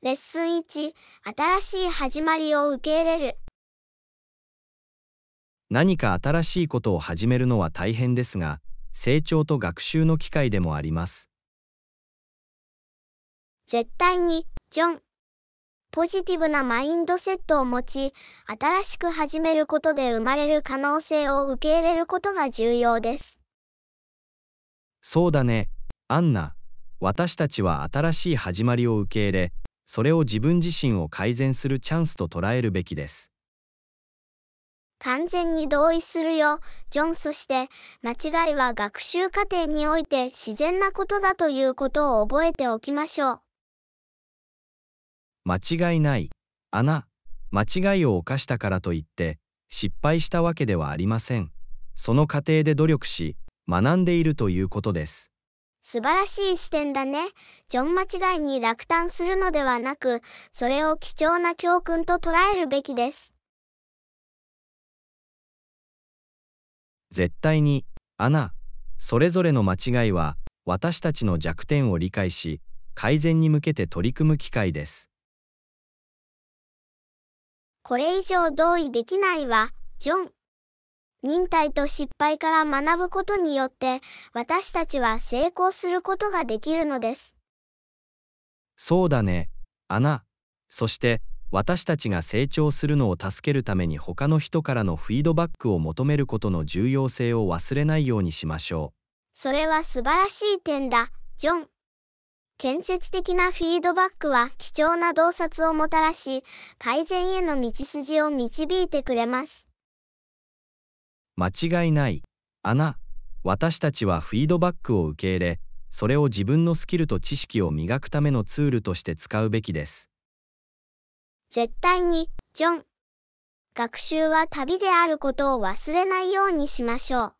レッスン1、新しい始まりを受け入れる。何か新しいことを始めるのは大変ですが、成長と学習の機会でもあります。絶対に、ジョン。ポジティブなマインドセットを持ち、新しく始めることで生まれる可能性を受け入れることが重要です。そうだね、アンナ。私たちは新しい始まりを受け入れ、それを自分自身を改善するチャンスと捉えるべきです。完全に同意するよ、ジョン。そして、間違いは学習過程において自然なことだということを覚えておきましょう。間違いない、穴、間違いを犯したからといって、失敗したわけではありません。その過程で努力し、学んでいるということです。素晴らしい視点だね。ジョン間違いに落胆するのではなく、それを貴重な教訓と捉えるべきです。絶対に、アナ、それぞれの間違いは、私たちの弱点を理解し、改善に向けて取り組む機会です。これ以上同意できないわ、ジョン。忍耐と失敗から学ぶことによって、私たちは成功することができるのです。そうだね、穴そして、私たちが成長するのを助けるために他の人からのフィードバックを求めることの重要性を忘れないようにしましょう。それは素晴らしい点だ、ジョン。建設的なフィードバックは貴重な洞察をもたらし、改善への道筋を導いてくれます。間違いない。穴。私たちはフィードバックを受け入れ、それを自分のスキルと知識を磨くためのツールとして使うべきです。絶対に、ジョン。学習は旅であることを忘れないようにしましょう。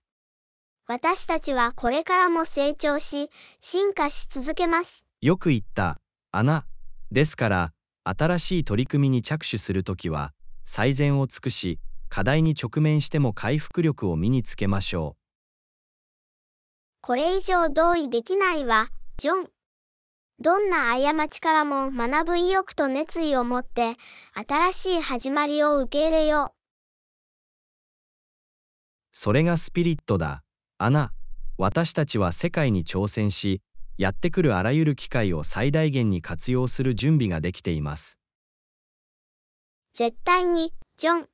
私たちはこれからも成長し、進化し続けます。よく言った、穴。ですから、新しい取り組みに着手するときは、最善を尽くし、課題に直面しても回復力を身につけましょう。これ以上同意できないわ、ジョン。どんな過ちからも学ぶ意欲と熱意を持って新しい始まりを受け入れよう。それがスピリットだ。アナ、私たちは世界に挑戦し、やってくるあらゆる機会を最大限に活用する準備ができています。絶対に、ジョン。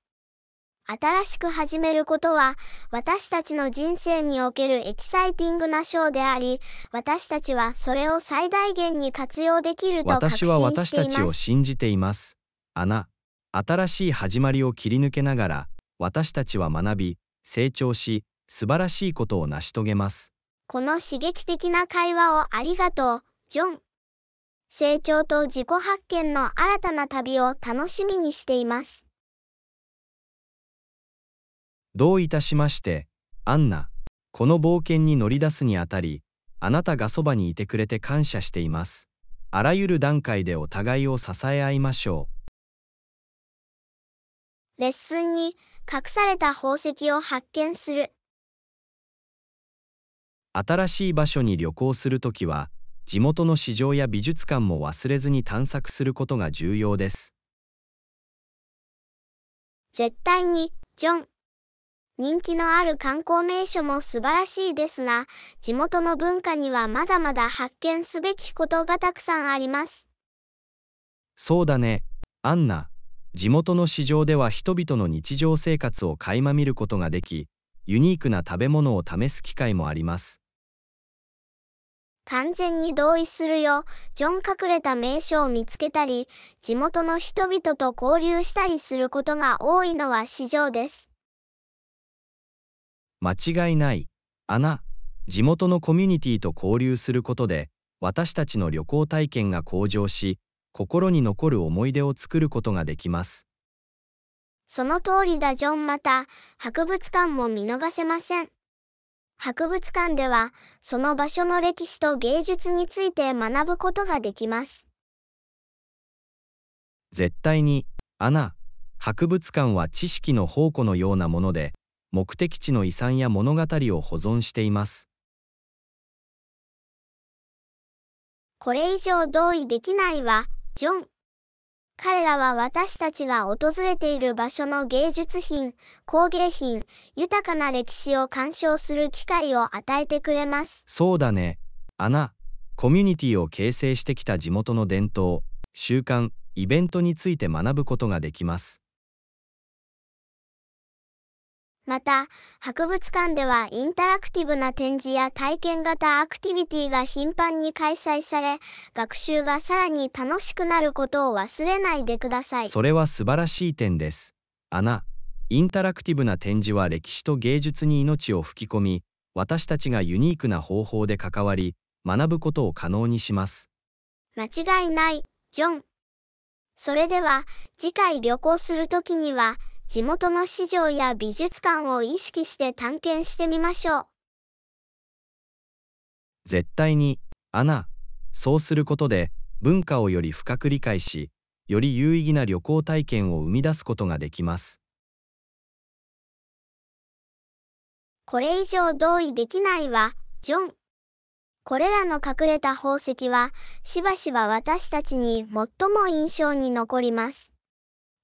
新しく始めることは、私たちの人生におけるエキサイティングなショーであり、私たちはそれを最大限に活用できると確信しています。私は私たちを信じています。アナ、新しい始まりを切り抜けながら、私たちは学び、成長し、素晴らしいことを成し遂げます。この刺激的な会話をありがとう、ジョン。成長と自己発見の新たな旅を楽しみにしています。どういたしまして、アンナ、この冒険に乗り出すにあたり、あなたがそばにいてくれて感謝しています。あらゆる段階でお互いを支え合いましょう。レッスンに隠された宝石を発見する。新しい場所に旅行するときは、地元の市場や美術館も忘れずに探索することが重要です。絶対に、ジョン。人気のある観光名所も素晴らしいですが、地元の文化にはまだまだ発見すべきことがたくさんあります。そうだね、アンナ。地元の市場では人々の日常生活を垣間見ることができ、ユニークな食べ物を試す機会もあります。完全に同意するよ。ジョン隠れた名所を見つけたり、地元の人々と交流したりすることが多いのは市場です。間違いない、穴、地元のコミュニティと交流することで、私たちの旅行体験が向上し、心に残る思い出を作ることができます。その通りだジョンまた、博物館も見逃せません。博物館では、その場所の歴史と芸術について学ぶことができます。絶対に、穴博物館は知識の宝庫のようなもので、目的地の遺産や物語を保存しています。これ以上同意できないわ、ジョン。彼らは私たちが訪れている場所の芸術品、工芸品、豊かな歴史を鑑賞する機会を与えてくれます。そうだね。アナ、コミュニティを形成してきた地元の伝統、習慣、イベントについて学ぶことができます。また、博物館ではインタラクティブな展示や体験型アクティビティが頻繁に開催され、学習がさらに楽しくなることを忘れないでください。それは素晴らしい点です。アナ、インタラクティブな展示は歴史と芸術に命を吹き込み、私たちがユニークな方法で関わり、学ぶことを可能にします。間違いない、ジョン。それでは、次回旅行するときには、地元の市場や美術館を意識して探検してみましょう。絶対に、アナ、そうすることで、文化をより深く理解し、より有意義な旅行体験を生み出すことができます。これ以上同意できないわ、ジョン。これらの隠れた宝石は、しばしば私たちに最も印象に残ります。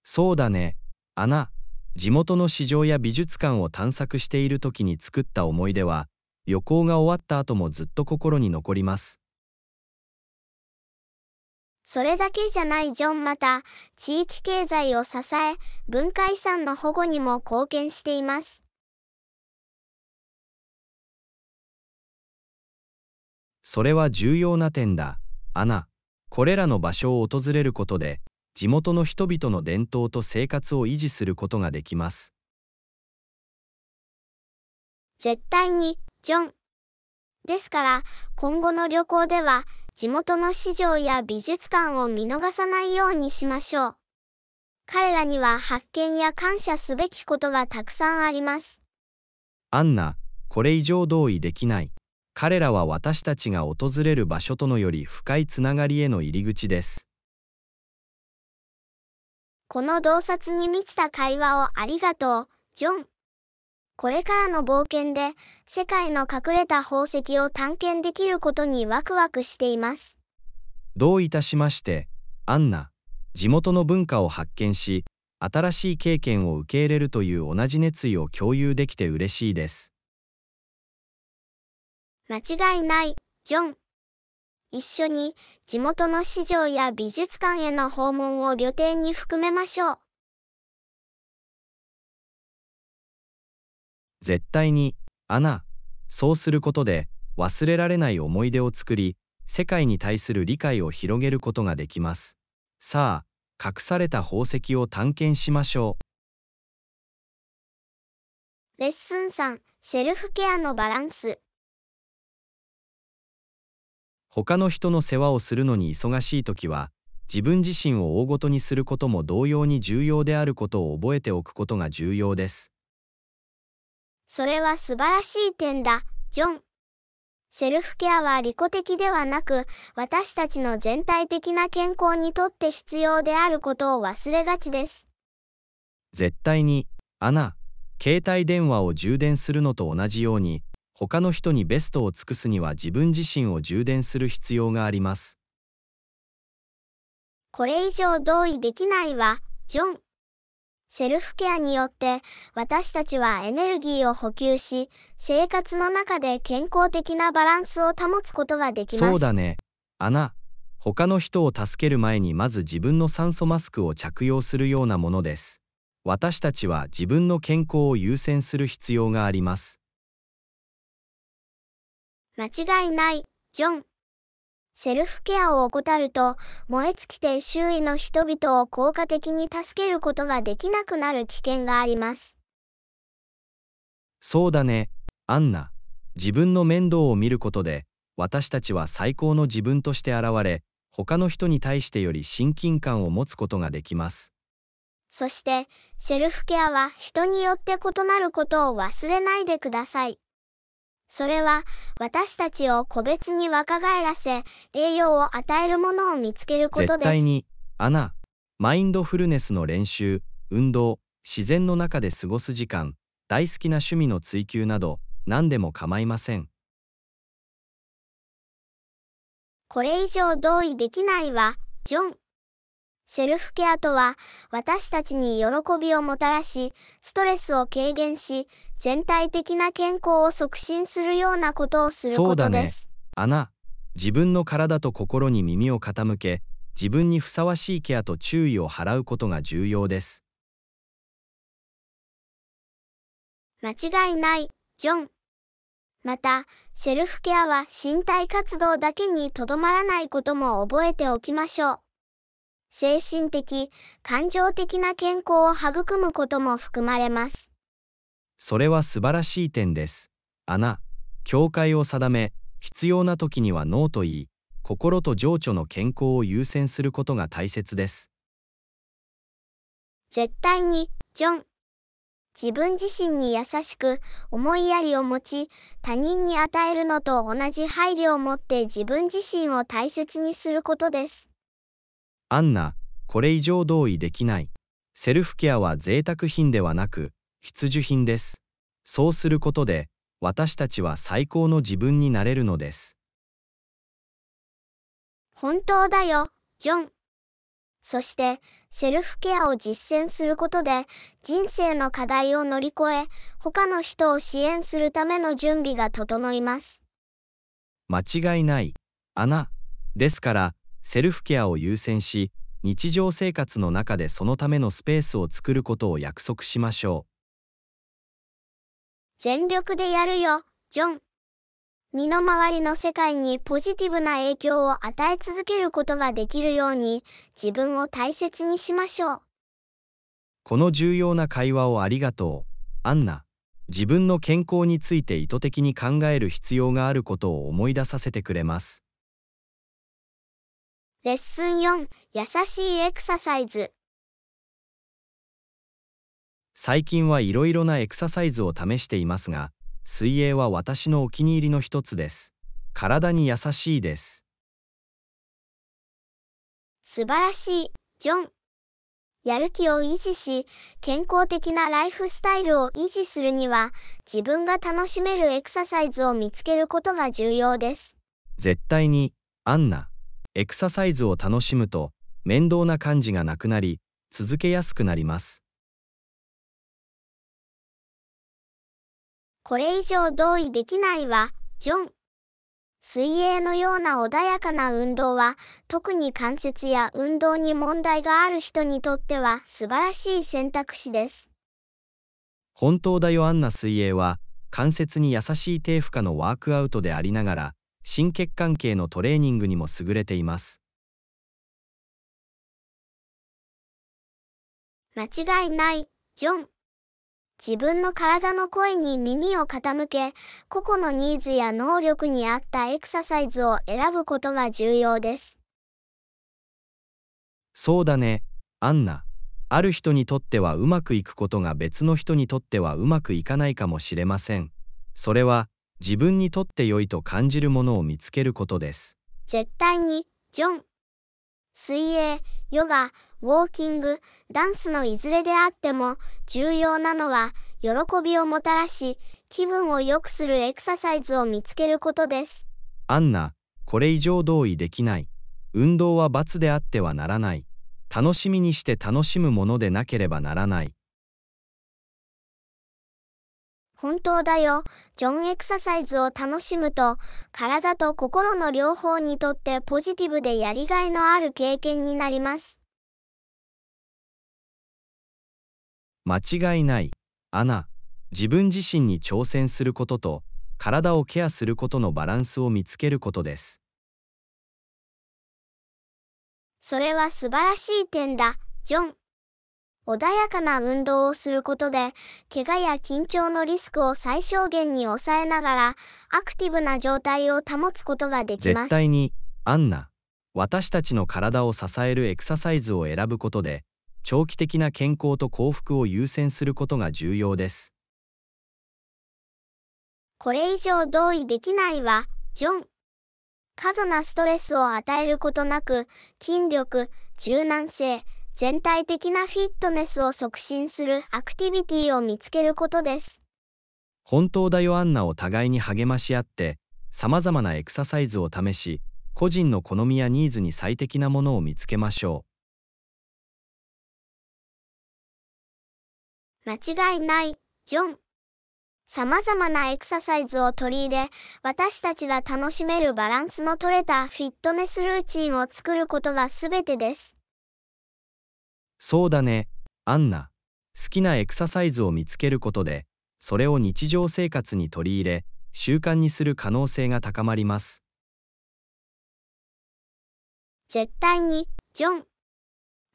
そうだね。穴地元の市場や美術館を探索している時に作った思い出は旅行が終わった後もずっと心に残りますそれだけじゃないジョンまた地域経済を支え文化遺産の保護にも貢献していますそれは重要な点だアナこれらの場所を訪れることで地元の人々の伝統と生活を維持することができます絶対にジョンですから今後の旅行では地元の市場や美術館を見逃さないようにしましょう彼らには発見や感謝すべきことがたくさんありますアンナこれ以上同意できない彼らは私たちが訪れる場所とのより深いつながりへの入り口ですこの洞察に満ちた会話をありがとう、ジョン。これからの冒険で、世界の隠れた宝石を探検できることにワクワクしています。どういたしまして、アンナ。地元の文化を発見し、新しい経験を受け入れるという同じ熱意を共有できて嬉しいです。間違いない、ジョン。一緒に地元の市場や美術館への訪問を旅程に含めましょう。絶対に、アナ、そうすることで忘れられない思い出を作り、世界に対する理解を広げることができます。さあ、隠された宝石を探検しましょう。レッスン3、セルフケアのバランス。他の人の世話をするのに忙しい時は自分自身を大ごとにすることも同様に重要であることを覚えておくことが重要です。それは素晴らしい点だ、ジョン。セルフケアは利己的ではなく、私たちの全体的な健康にとって必要であることを忘れがちです。絶対に、アナ、携帯電話を充電するのと同じように、他の人にベストを尽くすには自分自身を充電する必要があります。これ以上同意できないわ、ジョン。セルフケアによって私たちはエネルギーを補給し生活の中で健康的なバランスを保つことができますそうだねアナ他の人を助ける前にまず自分の酸素マスクを着用するようなものです私たちは自分の健康を優先する必要があります間違いない、ジョン。セルフケアを怠ると、燃え尽きて周囲の人々を効果的に助けることができなくなる危険があります。そうだね、アンナ。自分の面倒を見ることで、私たちは最高の自分として現れ、他の人に対してより親近感を持つことができます。そして、セルフケアは人によって異なることを忘れないでください。それは、私たちを個別に若返らせ、栄養を与えるものを見つけることです。絶対に、アナ、マインドフルネスの練習、運動、自然の中で過ごす時間、大好きな趣味の追求など、何でも構いません。これ以上同意できないわ、ジョン。セルフケアとは、私たちに喜びをもたらし、ストレスを軽減し、全体的な健康を促進するようなことをすることです。そうだね。アナ、自分の体と心に耳を傾け、自分にふさわしいケアと注意を払うことが重要です。間違いない、ジョン。また、セルフケアは身体活動だけにとどまらないことも覚えておきましょう。精神的、感情的な健康を育むことも含まれます。それは素晴らしい点です。穴、境界を定め、必要な時には脳と言い、心と情緒の健康を優先することが大切です。絶対に、ジョン。自分自身に優しく、思いやりを持ち、他人に与えるのと同じ配慮を持って自分自身を大切にすることです。アンナ、これ以上同意できない。セルフケアは贅沢品ではなく、必需品です。そうすることで、私たちは最高の自分になれるのです。本当だよ、ジョン。そして、セルフケアを実践することで、人生の課題を乗り越え、他の人を支援するための準備が整います。間違いない、アナ。ですから、セルフケアを優先し日常生活の中でそのためのスペースを作ることを約束しましょう全力でやるよジョン身の回りの世界にポジティブな影響を与え続けることができるように自分を大切にしましょうこの重要な会話をありがとうアンナ自分の健康について意図的に考える必要があることを思い出させてくれますレッスン4、優しいエクササイズ。最近はいろいろなエクササイズを試していますが、水泳は私のお気に入りの一つです。体に優しいです。素晴らしい、ジョン。やる気を維持し、健康的なライフスタイルを維持するには、自分が楽しめるエクササイズを見つけることが重要です。絶対に、アンナ。エクササイズを楽しむと面倒な感じがなくなり続けやすくなりますこれ以上同意できないわジョン水泳のような穏やかな運動は特に関節や運動に問題がある人にとっては素晴らしい選択肢です本当だよアンナ水泳は関節に優しい低負荷のワークアウトでありながら心血管系のトレーニングにも優れています間違いないジョン自分の体の声に耳を傾け個々のニーズや能力に合ったエクササイズを選ぶことが重要ですそうだねアンナある人にとってはうまくいくことが別の人にとってはうまくいかないかもしれませんそれは自分にとって良いと感じるものを見つけることです。絶対に、ジョン。水泳、ヨガ、ウォーキング、ダンスのいずれであっても、重要なのは、喜びをもたらし、気分を良くするエクササイズを見つけることです。アンナ、これ以上同意できない。運動は罰であってはならない。楽しみにして楽しむものでなければならない。本当だよ。ジョンエクササイズを楽しむと、体と心の両方にとってポジティブでやりがいのある経験になります。間違いない。アナ、自分自身に挑戦することと、体をケアすることのバランスを見つけることです。それは素晴らしい点だ、ジョン。穏やかな運動をすることで、怪我や緊張のリスクを最小限に抑えながら、アクティブな状態を保つことができます。絶対に、アンナ、私たちの体を支えるエクササイズを選ぶことで、長期的な健康と幸福を優先することが重要です。これ以上同意できないわ、ジョン。過度なストレスを与えることなく、筋力、柔軟性、全体的なフィットネスを促進するアクティビティを見つけることです。本当だよアンナを互いに励まし合って、様々なエクササイズを試し、個人の好みやニーズに最適なものを見つけましょう。間違いない、ジョン。様々なエクササイズを取り入れ、私たちが楽しめるバランスの取れたフィットネスルーチンを作ることが全てです。そうだね、アンナ。好きなエクササイズを見つけることで、それを日常生活に取り入れ、習慣にする可能性が高まります。絶対に、ジョン。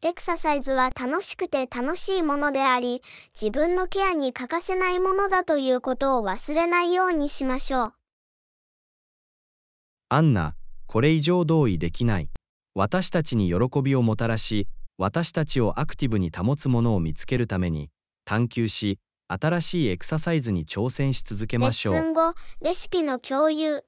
エクササイズは楽しくて楽しいものであり、自分のケアに欠かせないものだということを忘れないようにしましょう。アンナ、これ以上同意できない。私たちに喜びをもたらし、私たちをアクティブに保つものを見つけるために探求し新しいエクササイズに挑戦し続けましょうレッスン後レシピの共有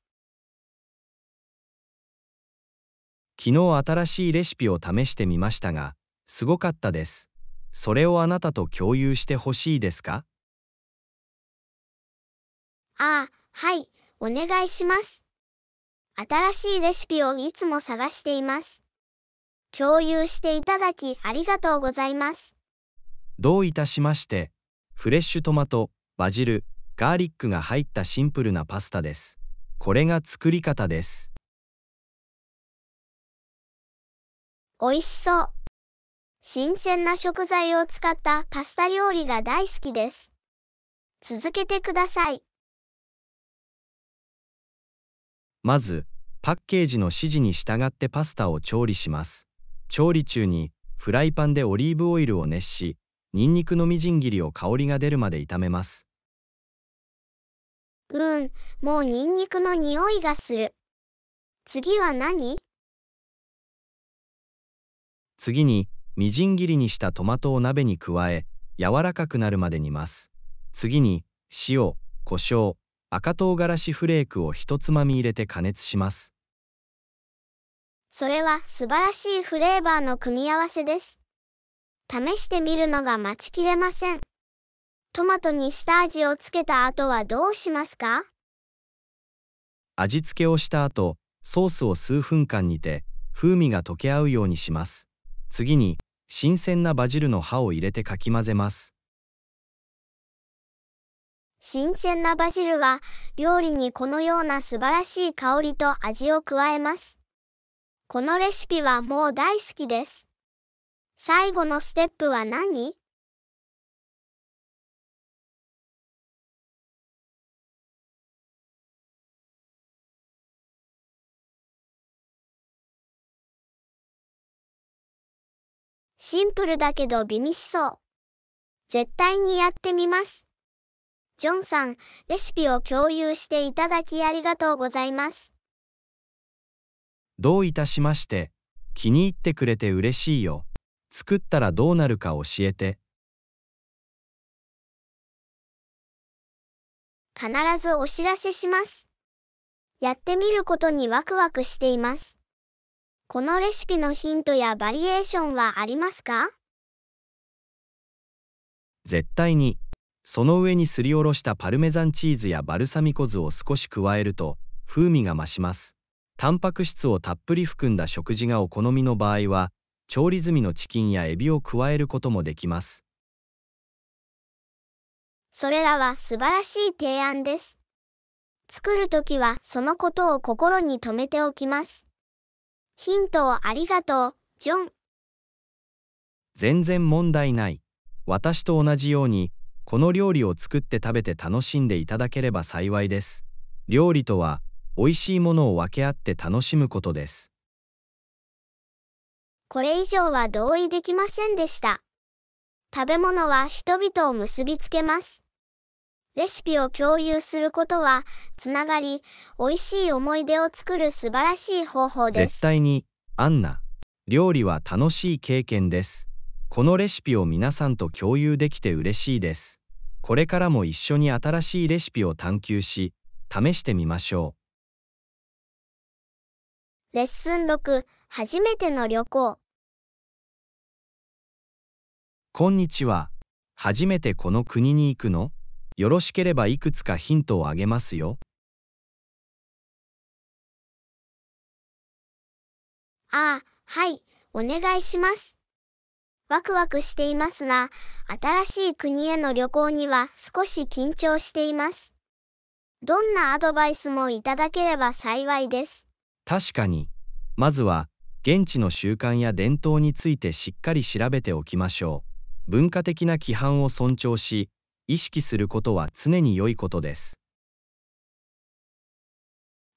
昨日新しいレシピを試してみましたがすごかったですそれをあなたと共有してほしいですかああはいお願いします新しいレシピをいつも探しています共有していただきありがとうございます。どういたしまして、フレッシュトマト、バジル、ガーリックが入ったシンプルなパスタです。これが作り方です。美味しそう。新鮮な食材を使ったパスタ料理が大好きです。続けてください。まず、パッケージの指示に従ってパスタを調理します。調理中にフライパンでオリーブオイルを熱しニンニクのみじん切りを香りが出るまで炒めますうんもうニンニクの匂いがする次は何次にみじん切りにしたトマトを鍋に加え柔らかくなるまで煮ます次に塩、胡椒、赤唐辛子フレークをひとつまみ入れて加熱しますそれは素晴らしいフレーバーの組み合わせです。試してみるのが待ちきれません。トマトに下味をつけた後はどうしますか味付けをした後、ソースを数分間煮て、風味が溶け合うようにします。次に、新鮮なバジルの葉を入れてかき混ぜます。新鮮なバジルは料理にこのような素晴らしい香りと味を加えます。このレシピはもう大好きです。最後のステップは何シンプルだけど美味しそう。絶対にやってみます。ジョンさん、レシピを共有していただきありがとうございます。どういたしまして、気に入ってくれて嬉しいよ。作ったらどうなるか教えて。必ずお知らせします。やってみることにワクワクしています。このレシピのヒントやバリエーションはありますか絶対に。その上にすりおろしたパルメザンチーズやバルサミコ酢を少し加えると風味が増します。タンパク質をたっぷり含んだ食事がお好みの場合は調理済みのチキンやエビを加えることもできますそれらは素晴らしい提案です作るときはそのことを心に留めておきますヒントをありがとうジョン全然問題ない私と同じようにこの料理を作って食べて楽しんでいただければ幸いです料理とは美味しいものを分け合って楽しむことです。これ以上は同意できませんでした。食べ物は人々を結びつけます。レシピを共有することは、つながり、美味しい思い出を作る素晴らしい方法です。絶対に、アンナ、料理は楽しい経験です。このレシピを皆さんと共有できて嬉しいです。これからも一緒に新しいレシピを探求し、試してみましょう。レッスン6、初めての旅行。こんにちは。初めてこの国に行くのよろしければいくつかヒントをあげますよ。あはい、お願いします。ワクワクしていますが、新しい国への旅行には少し緊張しています。どんなアドバイスもいただければ幸いです。確かに、まずは、現地の習慣や伝統についてしっかり調べておきましょう。文化的な規範を尊重し、意識することは常に良いことです。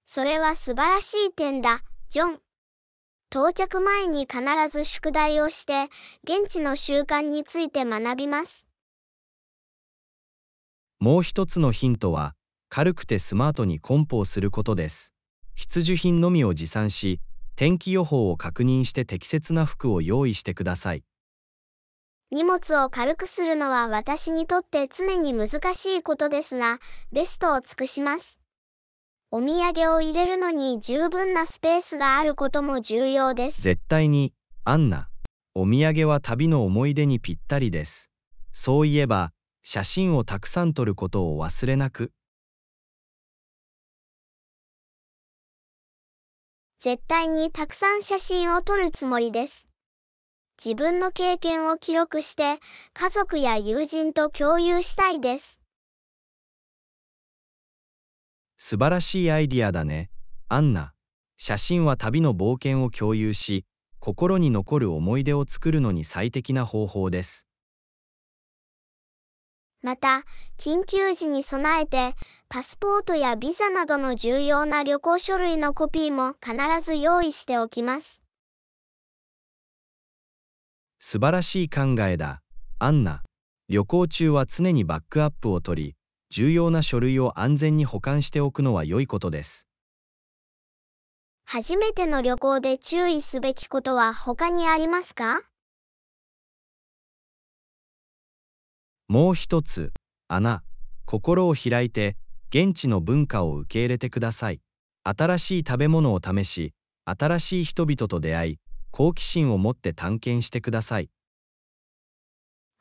それは素晴らしい点だ、ジョン。到着前に必ず宿題をして、現地の習慣について学びます。もう一つのヒントは、軽くてスマートに梱包することです。必需品のみを持参し天気予報を確認して適切な服を用意してください荷物を軽くするのは私にとって常に難しいことですがベストを尽くしますお土産を入れるのに十分なスペースがあることも重要です絶対にアンナお土産は旅の思い出にぴったりですそういえば写真をたくさん撮ることを忘れなく絶対にたくさん写真を撮るつもりです。自分の経験を記録して、家族や友人と共有したいです。素晴らしいアイディアだね、アンナ。写真は旅の冒険を共有し、心に残る思い出を作るのに最適な方法です。また、緊急時に備えて、パスポートやビザなどの重要な旅行書類のコピーも必ず用意しておきます。素晴らしい考えだ、アンナ。旅行中は常にバックアップを取り、重要な書類を安全に保管しておくのは良いことです。初めての旅行で注意すべきことは他にありますかもう一つ、穴、心を開いて、現地の文化を受け入れてください。新しい食べ物を試し、新しい人々と出会い、好奇心を持って探検してください。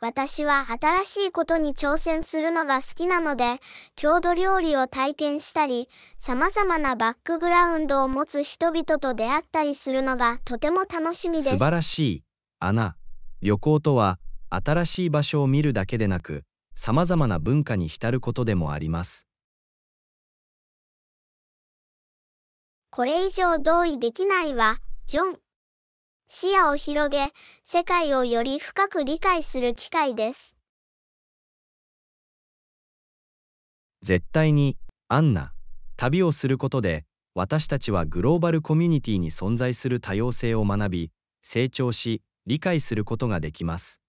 私は新しいことに挑戦するのが好きなので、郷土料理を体験したり、様々なバックグラウンドを持つ人々と出会ったりするのがとても楽しみです。素晴らしい。穴旅行とは、新しい場所を見るだけでなく、様々な文化に浸ることでもあります。これ以上同意できないわ、ジョン。視野を広げ、世界をより深く理解する機会です。絶対に、アンナ、旅をすることで、私たちはグローバルコミュニティに存在する多様性を学び、成長し、理解することができます。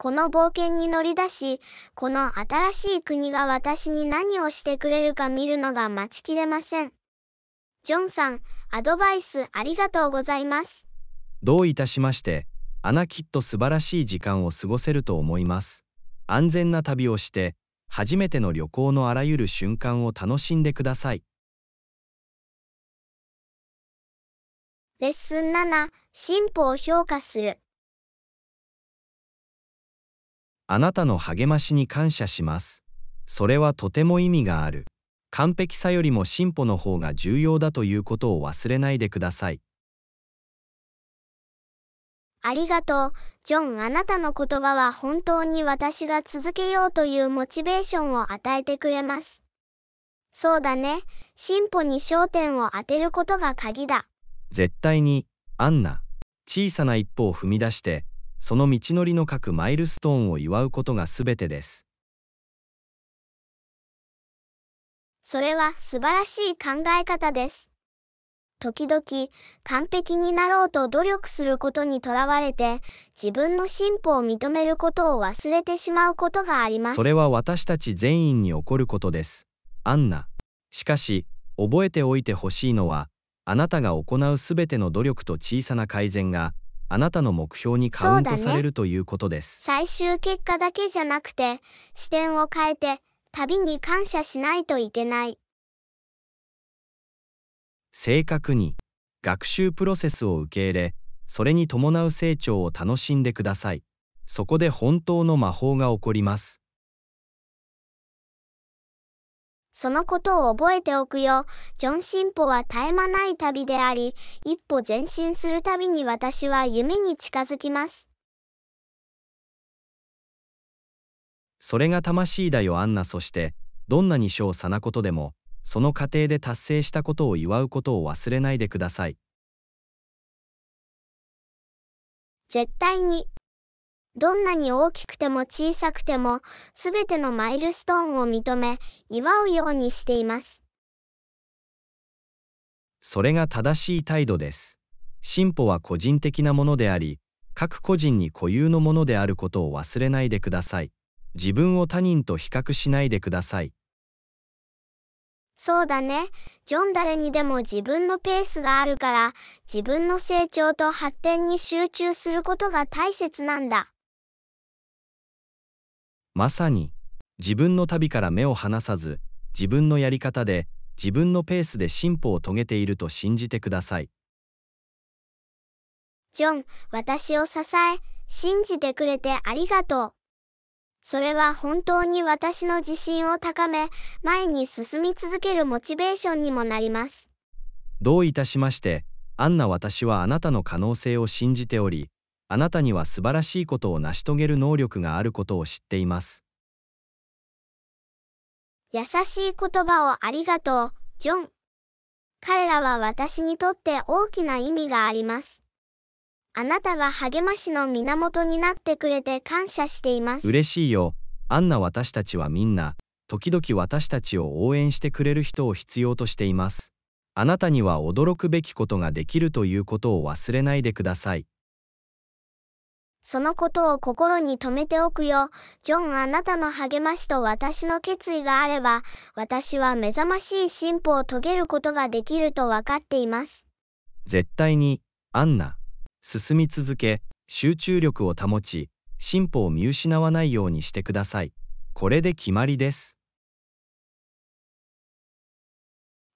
この冒険に乗り出し、この新しい国が私に何をしてくれるか見るのが待ちきれません。ジョンさん、アドバイスありがとうございます。どういたしまして、アナきっと素晴らしい時間を過ごせると思います。安全な旅をして、初めての旅行のあらゆる瞬間を楽しんでください。レッスン7、進歩を評価する。あなたの励ましに感謝します。それはとても意味がある。完璧さよりも進歩の方が重要だということを忘れないでください。ありがとう、ジョン。あなたの言葉は本当に私が続けようというモチベーションを与えてくれます。そうだね、進歩に焦点を当てることが鍵だ。絶対に、アンナ、小さな一歩を踏み出して、その道のりの各マイルストーンを祝うことが全てです。それは素晴らしい考え方です。時々、完璧になろうと努力することにとらわれて、自分の進歩を認めることを忘れてしまうことがあります。それは私たち全員に起こることです。アンナ。しかし、覚えておいてほしいのは、あなたが行うすべての努力と小さな改善が、あなたの目標にカウントされる、ね、ということです。最終結果だけじゃなくて、視点を変えて、旅に感謝しないといけない。正確に、学習プロセスを受け入れ、それに伴う成長を楽しんでください。そこで本当の魔法が起こります。そのことを覚えておくよ。ジョン進歩は絶え間ない旅であり、一歩前進するたびに私は夢に近づきます。それが魂だよアンナそして、どんなに小さなことでも、その過程で達成したことを祝うことを忘れないでください。絶対に。どんなに大きくても小さくても、すべてのマイルストーンを認め、祝うようにしています。それが正しい態度です。進歩は個人的なものであり、各個人に固有のものであることを忘れないでください。自分を他人と比較しないでください。そうだね。ジョン誰にでも自分のペースがあるから、自分の成長と発展に集中することが大切なんだ。まさに自分の旅から目を離さず自分のやり方で自分のペースで進歩を遂げていると信じてくださいジョン私を支え信じてくれてありがとうそれは本当に私の自信を高め前に進み続けるモチベーションにもなりますどういたしましてアンナ私はあなたの可能性を信じておりあなたには素晴らしいことを成し遂げる能力があることを知っています。優しい言葉をありがとう、ジョン。彼らは私にとって大きな意味があります。あなたが励ましの源になってくれて感謝しています。嬉しいよ。あんな私たちはみんな、時々私たちを応援してくれる人を必要としています。あなたには驚くべきことができるということを忘れないでください。そのことを心に留めておくよ。ジョンあなたの励ましと私の決意があれば、私は目覚ましい進歩を遂げることができるとわかっています。絶対に、アンナ。進み続け、集中力を保ち、進歩を見失わないようにしてください。これで決まりです。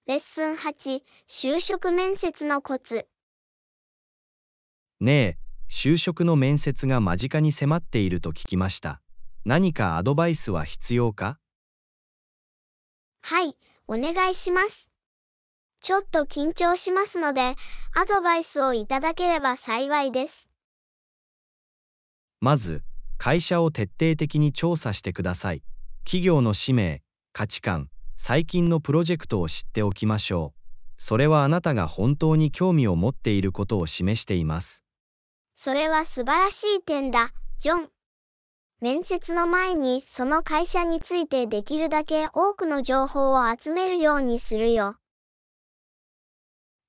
レッスン8、就職面接のコツ。ねえ、就職の面接が間近に迫っていると聞きました何かアドバイスは必要かはいお願いしますちょっと緊張しますのでアドバイスをいただければ幸いですまず会社を徹底的に調査してください企業の使命価値観最近のプロジェクトを知っておきましょうそれはあなたが本当に興味を持っていることを示していますそれは素晴らしい点だ、ジョン。面接の前にその会社についてできるだけ多くの情報を集めるようにするよ。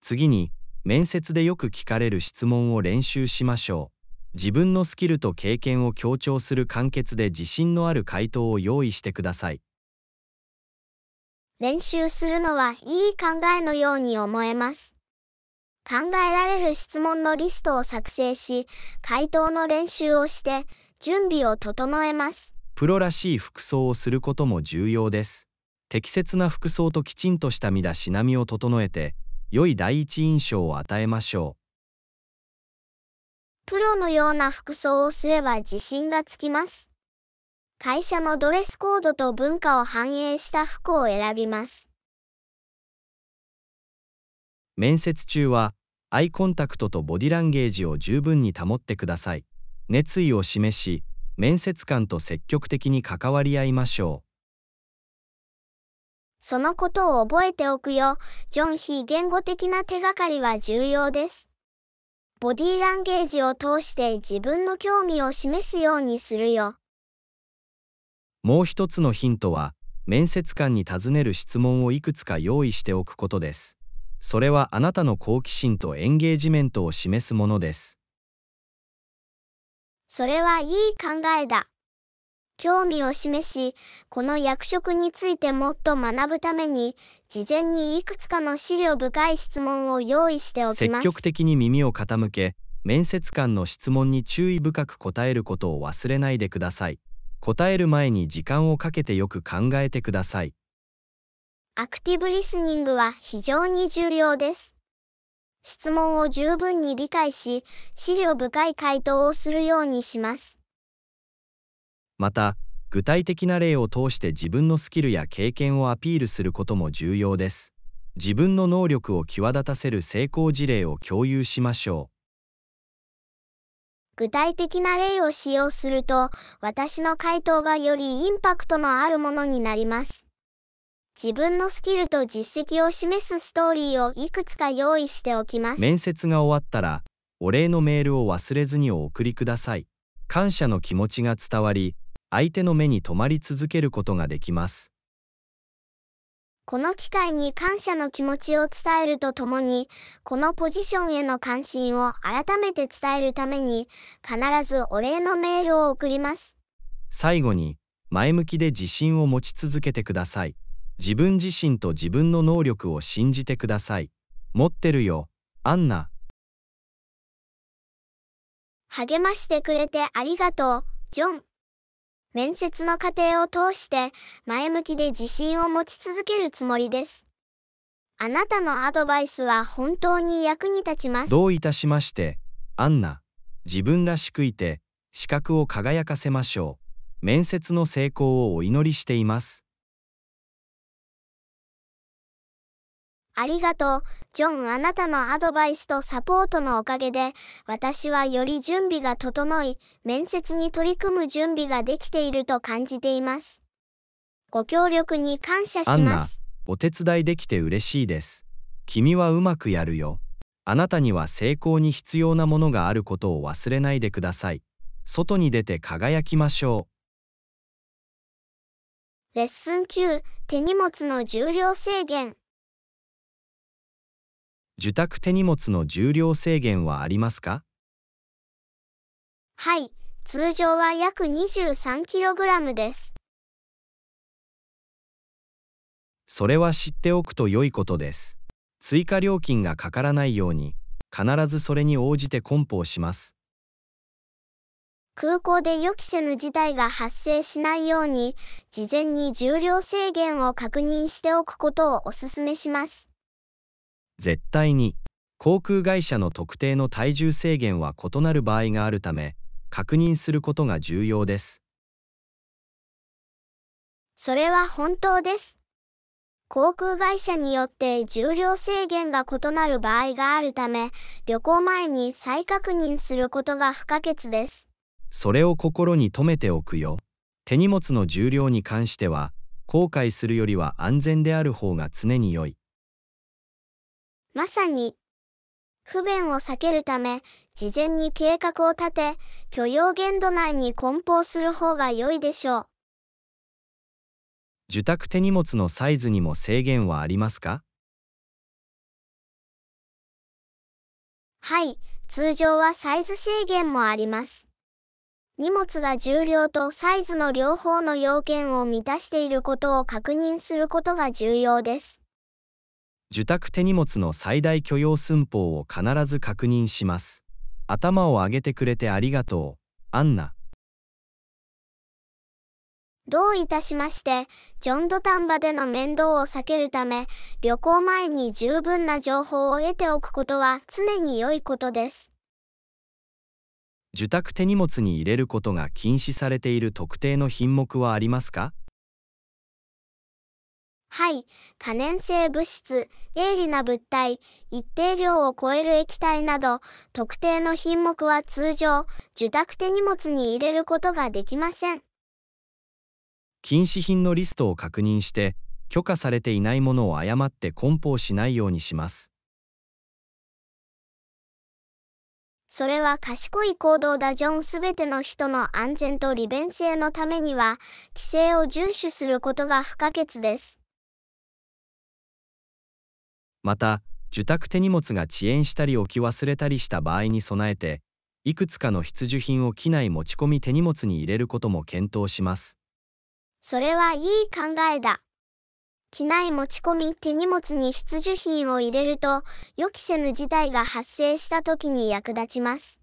次に、面接でよく聞かれる質問を練習しましょう。自分のスキルと経験を強調する簡潔で自信のある回答を用意してください。練習するのはいい考えのように思えます。考えられる質問のリストを作成し、回答の練習をして、準備を整えます。プロらしい服装をすることも重要です。適切な服装ときちんとした身だしなみを整えて、良い第一印象を与えましょう。プロのような服装をすれば自信がつきます。会社のドレスコードと文化を反映した服を選びます。面接中はアイコンタクトとボディランゲージを十分に保ってください熱意を示し面接官と積極的に関わり合いましょうそのことを覚えておくよジョン・ヒー言語的な手がかりは重要ですボディランゲージを通して自分の興味を示すようにするよもう一つのヒントは面接官に尋ねる質問をいくつか用意しておくことですそれはあなたの好奇心とエンゲージメントを示すものです。それはいい考えだ。興味を示し、この役職についてもっと学ぶために、事前にいくつかの資料深い質問を用意しておきます。積極的に耳を傾け、面接官の質問に注意深く答えることを忘れないでください。答える前に時間をかけてよく考えてください。アクティブリスニングは非常に重要です。質問を十分に理解し、資料深い回答をするようにします。また、具体的な例を通して自分のスキルや経験をアピールすることも重要です。自分の能力を際立たせる成功事例を共有しましょう。具体的な例を使用すると、私の回答がよりインパクトのあるものになります。自分のスキルと実績を示すストーリーをいくつか用意しておきます。面接が終わったら、お礼のメールを忘れずにお送りください。感謝の気持ちが伝わり、相手の目に留まり続けることができます。この機会に感謝の気持ちを伝えるとともに、このポジションへの関心を改めて伝えるために、必ずお礼のメールを送ります。最後に、前向きで自信を持ち続けてください。自分自身と自分の能力を信じてください。持ってるよ、アンナ。励ましてくれてありがとう、ジョン。面接の過程を通して前向きで自信を持ち続けるつもりです。あなたのアドバイスは本当に役に立ちます。どういたしまして、アンナ。自分らしくいて、資格を輝かせましょう。面接の成功をお祈りしています。ありがとう、ジョン。あなたのアドバイスとサポートのおかげで、私はより準備が整い、面接に取り組む準備ができていると感じています。ご協力に感謝します。お手伝いできて嬉しいです。君はうまくやるよ。あなたには成功に必要なものがあることを忘れないでください。外に出て輝きましょう。レッスン9手荷物の重量制限受託手荷物の重量制限はありますかはい、通常は約 23kg です。それは知っておくと良いことです。追加料金がかからないように、必ずそれに応じて梱包します。空港で予期せぬ事態が発生しないように、事前に重量制限を確認しておくことをお勧めします。絶対に航空会社の特定の体重制限は異なる場合があるため確認することが重要ですそれは本当です航空会社によって重量制限が異なる場合があるため旅行前に再確認することが不可欠ですそれを心に留めておくよ手荷物の重量に関しては後悔するよりは安全である方が常に良いまさに、不便を避けるため、事前に計画を立て、許容限度内に梱包する方が良いでしょう。受託手荷物のサイズにも制限はありますかはい、通常はサイズ制限もあります。荷物が重量とサイズの両方の要件を満たしていることを確認することが重要です。受託手荷物の最大許容寸法を必ず確認します。頭を上げてくれてありがとう、アンナ。どういたしまして、ジョンドタンバでの面倒を避けるため、旅行前に十分な情報を得ておくことは常に良いことです。受託手荷物に入れることが禁止されている特定の品目はありますかはい、可燃性物質、鋭利な物体、一定量を超える液体など、特定の品目は通常、受託手荷物に入れることができません。禁止品のリストを確認して、許可されていないものを誤って梱包しないようにします。それは賢い行動だジョンすべての人の安全と利便性のためには規制を遵守することが不可欠です。また受託手荷物が遅延したり置き忘れたりした場合に備えていくつかの必需品を機内持ち込み手荷物に入れることも検討しますそれはいい考えだ機内持ち込み手荷物に必需品を入れると予期せぬ事態が発生した時に役立ちます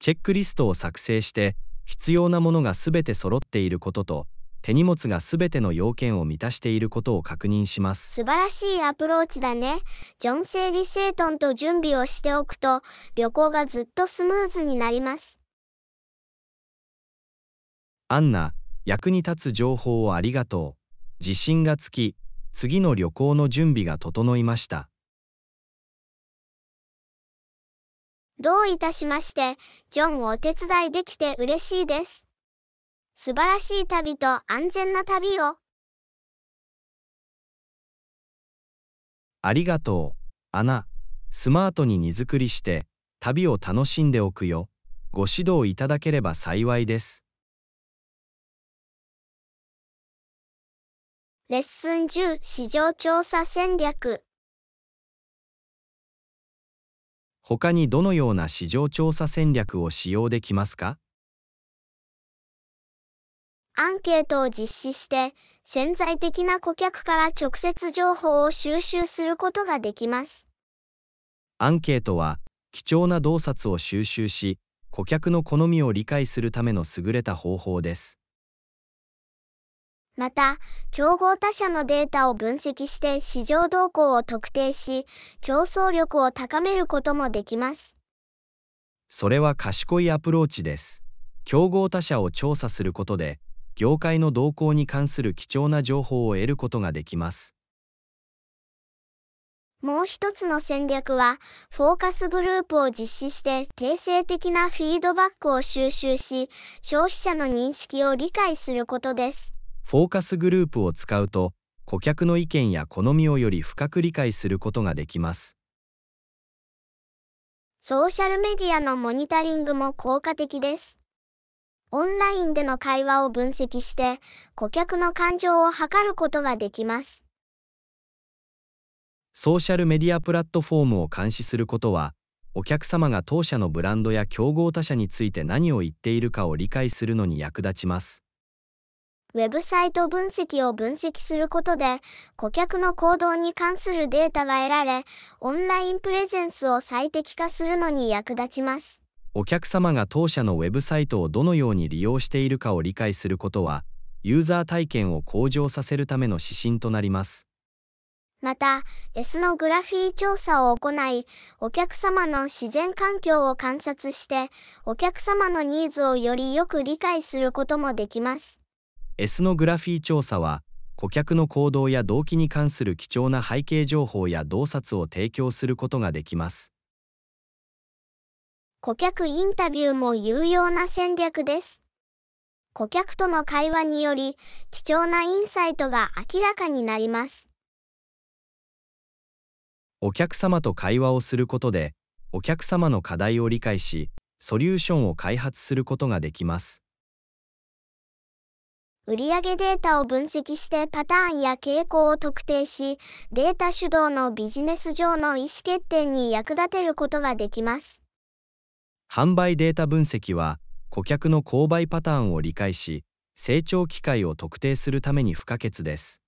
チェックリストを作成して必要なものがすべて揃っていることと手荷物がすべての要件を満たしていることを確認します素晴らしいアプローチだねジョン・セイリ・セイトンと準備をしておくと旅行がずっとスムーズになりますアンナ役に立つ情報をありがとう自信がつき次の旅行の準備が整いましたどういたしましてジョンをお手伝いできて嬉しいです素晴らしい旅と安全な旅を。ありがとう、アナ。スマートに荷造りして、旅を楽しんでおくよ。ご指導いただければ幸いです。レッスン10市場調査戦略他にどのような市場調査戦略を使用できますかアンケートを実施して、潜在的な顧客から直接情報を収集することができます。アンケートは、貴重な洞察を収集し、顧客の好みを理解するための優れた方法です。また、競合他社のデータを分析して市場動向を特定し、競争力を高めることもできます。それは賢いアプローチです。競合他社を調査することで、業界の動向に関する貴重な情報を得ることができます。もう一つの戦略は、フォーカスグループを実施して定性的なフィードバックを収集し、消費者の認識を理解することです。フォーカスグループを使うと、顧客の意見や好みをより深く理解することができます。ソーシャルメディアのモニタリングも効果的です。オンラインでの会話を分析して、顧客の感情を測ることができます。ソーシャルメディアプラットフォームを監視することは、お客様が当社のブランドや競合他社について何を言っているかを理解するのに役立ちます。ウェブサイト分析を分析することで、顧客の行動に関するデータが得られ、オンラインプレゼンスを最適化するのに役立ちます。お客様が当社のウェブサイトをどのように利用しているかを理解することは、ユーザー体験を向上させるための指針となります。また、S のグラフィー調査を行い、お客様の自然環境を観察して、お客様のニーズをよりよく理解することもできます。S のグラフィー調査は、顧客の行動や動機に関する貴重な背景情報や洞察を提供することができます。顧客インタビューも有用な戦略です。顧客との会話により貴重なインサイトが明らかになります。お客様と会話をすることで、お客様の課題を理解し、ソリューションを開発することができます。売上データを分析してパターンや傾向を特定し、データ主導のビジネス上の意思決定に役立てることができます。販売データ分析は顧客の購買パターンを理解し成長機会を特定するために不可欠です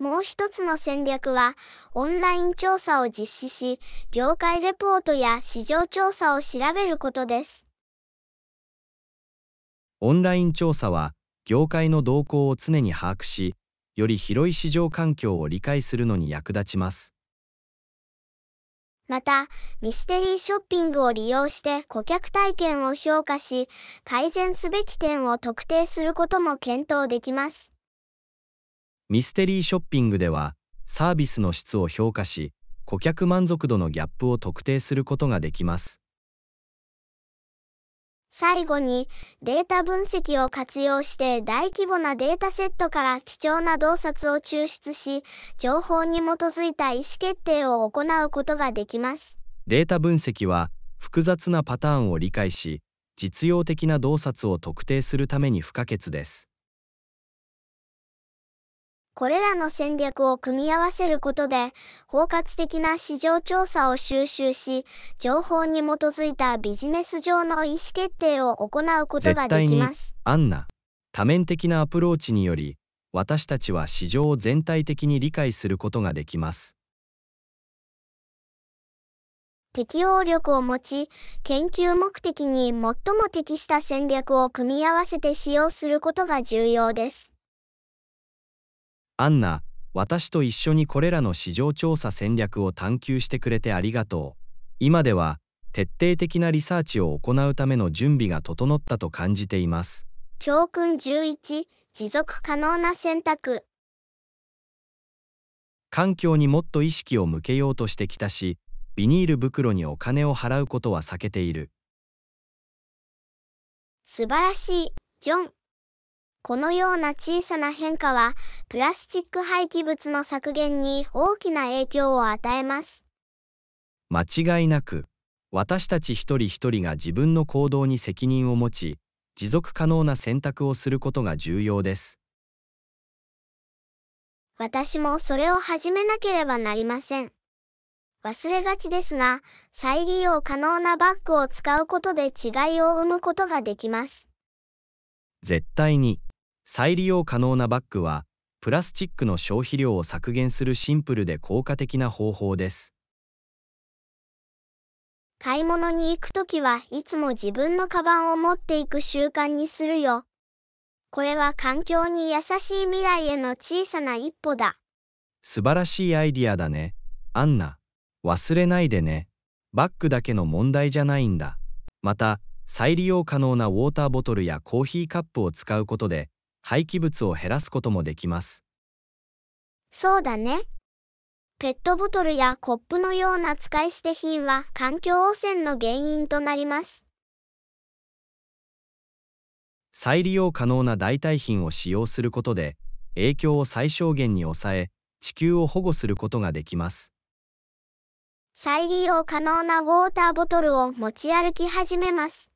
もう一つの戦略はオンライン調査を実施し業界レポートや市場調査を調べることですオンライン調査は業界の動向を常に把握しより広い市場環境を理解するのに役立ちますまた、ミステリーショッピングを利用して顧客体験を評価し、改善すべき点を特定することも検討できます。ミステリーショッピングでは、サービスの質を評価し、顧客満足度のギャップを特定することができます。最後に、データ分析を活用して大規模なデータセットから貴重な洞察を抽出し、情報に基づいた意思決定を行うことができます。データ分析は、複雑なパターンを理解し、実用的な洞察を特定するために不可欠です。これらの戦略を組み合わせることで、包括的な市場調査を収集し、情報に基づいたビジネス上の意思決定を行うことができます。アンナ、多面的なアプローチにより、私たちは市場を全体的に理解することができます。適応力を持ち、研究目的に最も適した戦略を組み合わせて使用することが重要です。アンナ、私と一緒にこれらの市場調査戦略を探求してくれてありがとう。今では、徹底的なリサーチを行うための準備が整ったと感じています。教訓11、持続可能な選択。環境にもっと意識を向けようとしてきたし、ビニール袋にお金を払うことは避けている。素晴らしい、ジョン。このような小さな変化は、プラスチック廃棄物の削減に大きな影響を与えます。間違いなく、私たち一人一人が自分の行動に責任を持ち、持続可能な選択をすることが重要です。私もそれを始めなければなりません。忘れがちですが、再利用可能なバッグを使うことで違いを生むことができます。絶対に。再利用可能なバッグはプラスチックの消費量を削減するシンプルで効果的な方法です買い物に行くときはいつも自分のカバンを持っていく習慣にするよ。これは環境に優しい未来への小さな一歩だ。素晴らしいアイディアだね。アンナ、忘れないでね。バッグだけの問題じゃないんだ。また、再利用可能なウォーターボトルやコーヒーカップを使うことで、廃棄物を減らすこともできます。そうだね。ペットボトルやコップのような使い捨て品は環境汚染の原因となります。再利用可能な代替品を使用することで、影響を最小限に抑え、地球を保護することができます。再利用可能なウォーターボトルを持ち歩き始めます。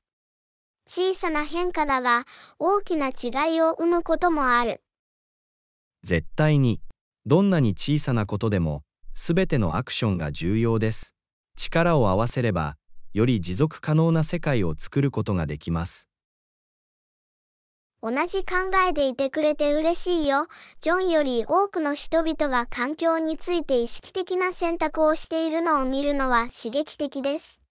小さな変化だが、大きな違いを生むこともある。絶対に、どんなに小さなことでも、すべてのアクションが重要です。力を合わせれば、より持続可能な世界を作ることができます。同じ考えでいてくれて嬉しいよ。ジョンより多くの人々が環境について意識的な選択をしているのを見るのは刺激的です。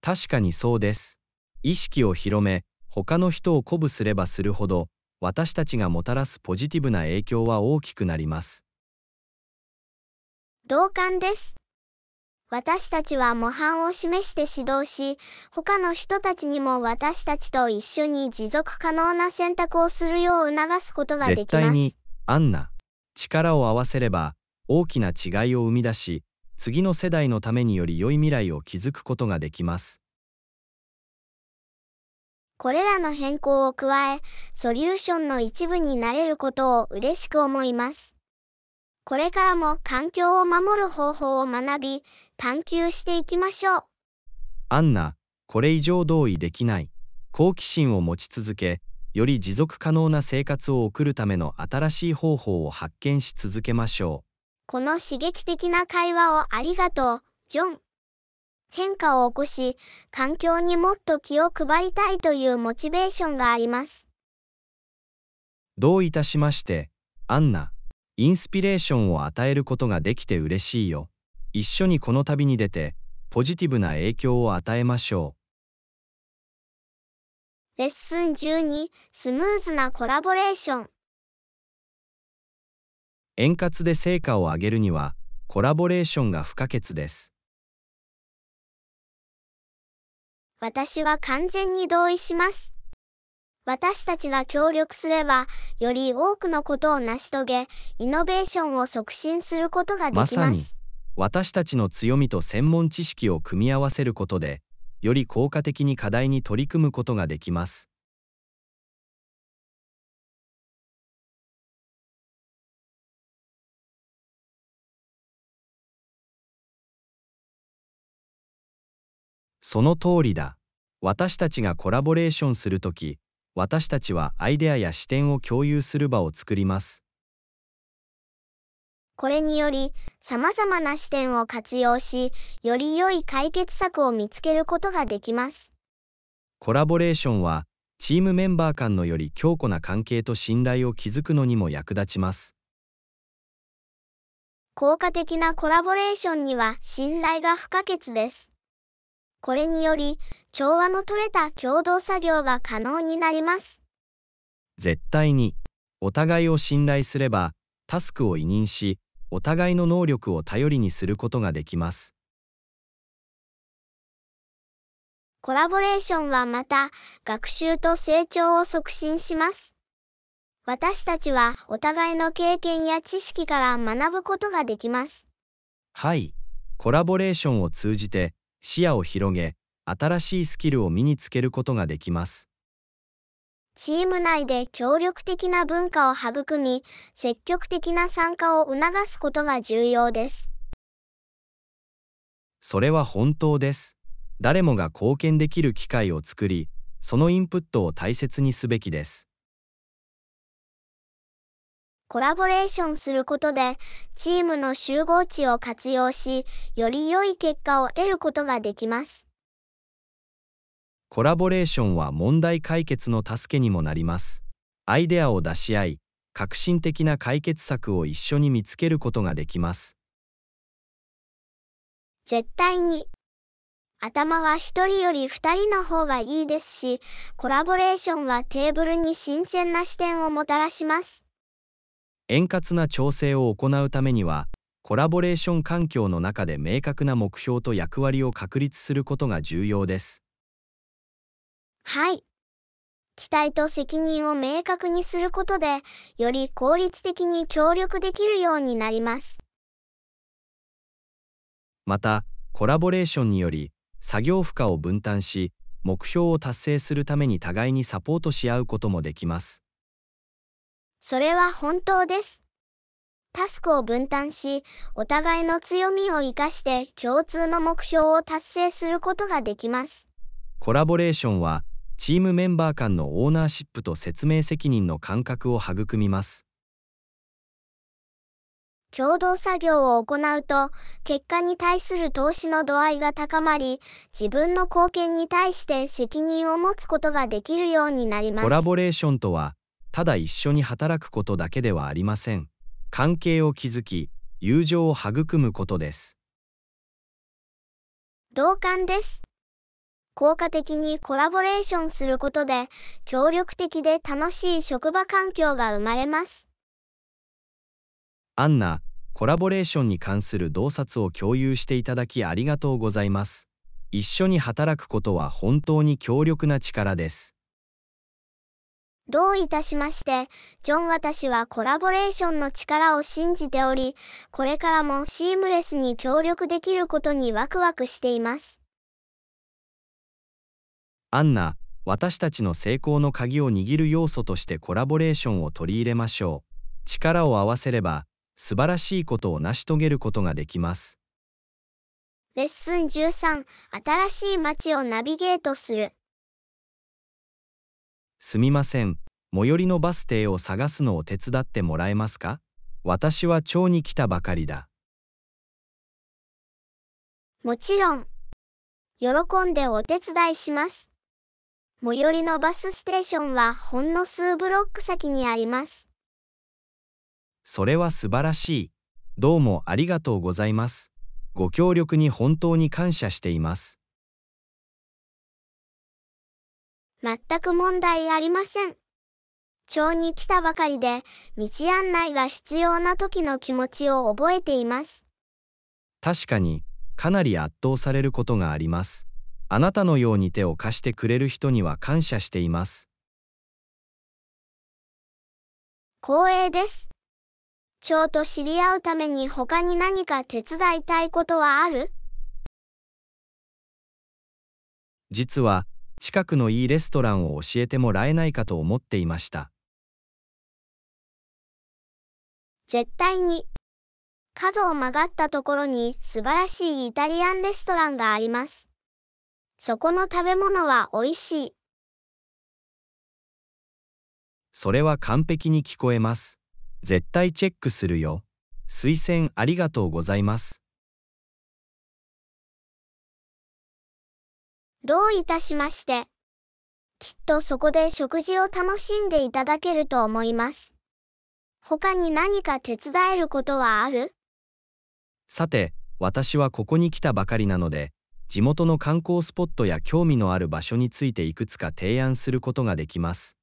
確かにそうです。意識を広め他の人を鼓舞すればするほど私たちがもたらすポジティブな影響は大きくなります同感です私たちは模範を示して指導し他の人たちにも私たちと一緒に持続可能な選択をするよう促すことができます絶対にアンナ力を合わせれば大きな違いを生み出し次の世代のためにより良い未来を築くことができますこれらの変更を加え、ソリューションの一部になれることを嬉しく思います。これからも環境を守る方法を学び、探求していきましょう。アンナ、これ以上同意できない。好奇心を持ち続け、より持続可能な生活を送るための新しい方法を発見し続けましょう。この刺激的な会話をありがとう、ジョン。変化を起こし、環境にもっと気を配りたいというモチベーションがあります。どういたしまして、アンナ、インスピレーションを与えることができて嬉しいよ。一緒にこの旅に出て、ポジティブな影響を与えましょう。レッスン12、スムーズなコラボレーション。円滑で成果を上げるには、コラボレーションが不可欠です。私は完全に同意します。私たちが協力すれば、より多くのことを成し遂げ、イノベーションを促進することができます。まさに、私たちの強みと専門知識を組み合わせることで、より効果的に課題に取り組むことができます。その通りだ。私たちがコラボレーションするとき、私たちはアイデアや視点を共有する場を作ります。これにより、さまざまな視点を活用し、より良い解決策を見つけることができます。コラボレーションは、チームメンバー間のより強固な関係と信頼を築くのにも役立ちます。効果的なコラボレーションには信頼が不可欠です。これにより、調和の取れた共同作業が可能になります。絶対に、お互いを信頼すれば、タスクを委任し、お互いの能力を頼りにすることができます。コラボレーションはまた、学習と成長を促進します。私たちはお互いの経験や知識から学ぶことができます。はい、コラボレーションを通じて視野を広げ、新しいスキルを身につけることができます。チーム内で協力的な文化を育み、積極的な参加を促すことが重要です。それは本当です。誰もが貢献できる機会を作り、そのインプットを大切にすべきです。コラボレーションすることで、チームの集合値を活用し、より良い結果を得ることができます。コラボレーションは問題解決の助けにもなります。アイデアを出し合い、革新的な解決策を一緒に見つけることができます。絶対に頭は1人より2人の方がいいですし、コラボレーションはテーブルに新鮮な視点をもたらします。円滑な調整を行うためにはコラボレーション環境の中で明確な目標と役割を確立することが重要ですはい期待と責任を明確にすることでより効率的に協力できるようになりますまたコラボレーションにより作業負荷を分担し目標を達成するために互いにサポートし合うこともできますそれは本当です。タスクを分担し、お互いの強みを生かして共通の目標を達成することができます。コラボレーションは、チームメンバー間のオーナーシップと説明責任の感覚を育みます。共同作業を行うと、結果に対する投資の度合いが高まり、自分の貢献に対して責任を持つことができるようになります。コラボレーションとは、ただ一緒に働くことだけではありません関係を築き友情を育むことです同感です効果的にコラボレーションすることで協力的で楽しい職場環境が生まれますアンナコラボレーションに関する洞察を共有していただきありがとうございます一緒に働くことは本当に強力な力ですどういたしまして、ジョン私はコラボレーションの力を信じており、これからもシームレスに協力できることにワクワクしています。アンナ、私たちの成功の鍵を握る要素としてコラボレーションを取り入れましょう。力を合わせれば、素晴らしいことを成し遂げることができます。レッスン13、新しい街をナビゲートする。すみません、最寄りのバス停を探すのを手伝ってもらえますか私は町に来たばかりだ。もちろん、喜んでお手伝いします。最寄りのバスステーションはほんの数ブロック先にあります。それは素晴らしい。どうもありがとうございます。ご協力に本当に感謝しています。全く問題ありません。町に来たばかりで、道案内が必要な時の気持ちを覚えています。確かに、かなり圧倒されることがあります。あなたのように手を貸してくれる人には感謝しています。光栄です。蝶と知り合うために他に何か手伝いたいことはある実は近くのいいレストランを教えてもらえないかと思っていました絶対に角を曲がったところに素晴らしいイタリアンレストランがありますそこの食べ物は美味しいそれは完璧に聞こえます絶対チェックするよ推薦ありがとうございますどういたしまして。きっとそこで食事を楽しんでいただけると思います。他に何か手伝えることはあるさて、私はここに来たばかりなので、地元の観光スポットや興味のある場所についていくつか提案することができます。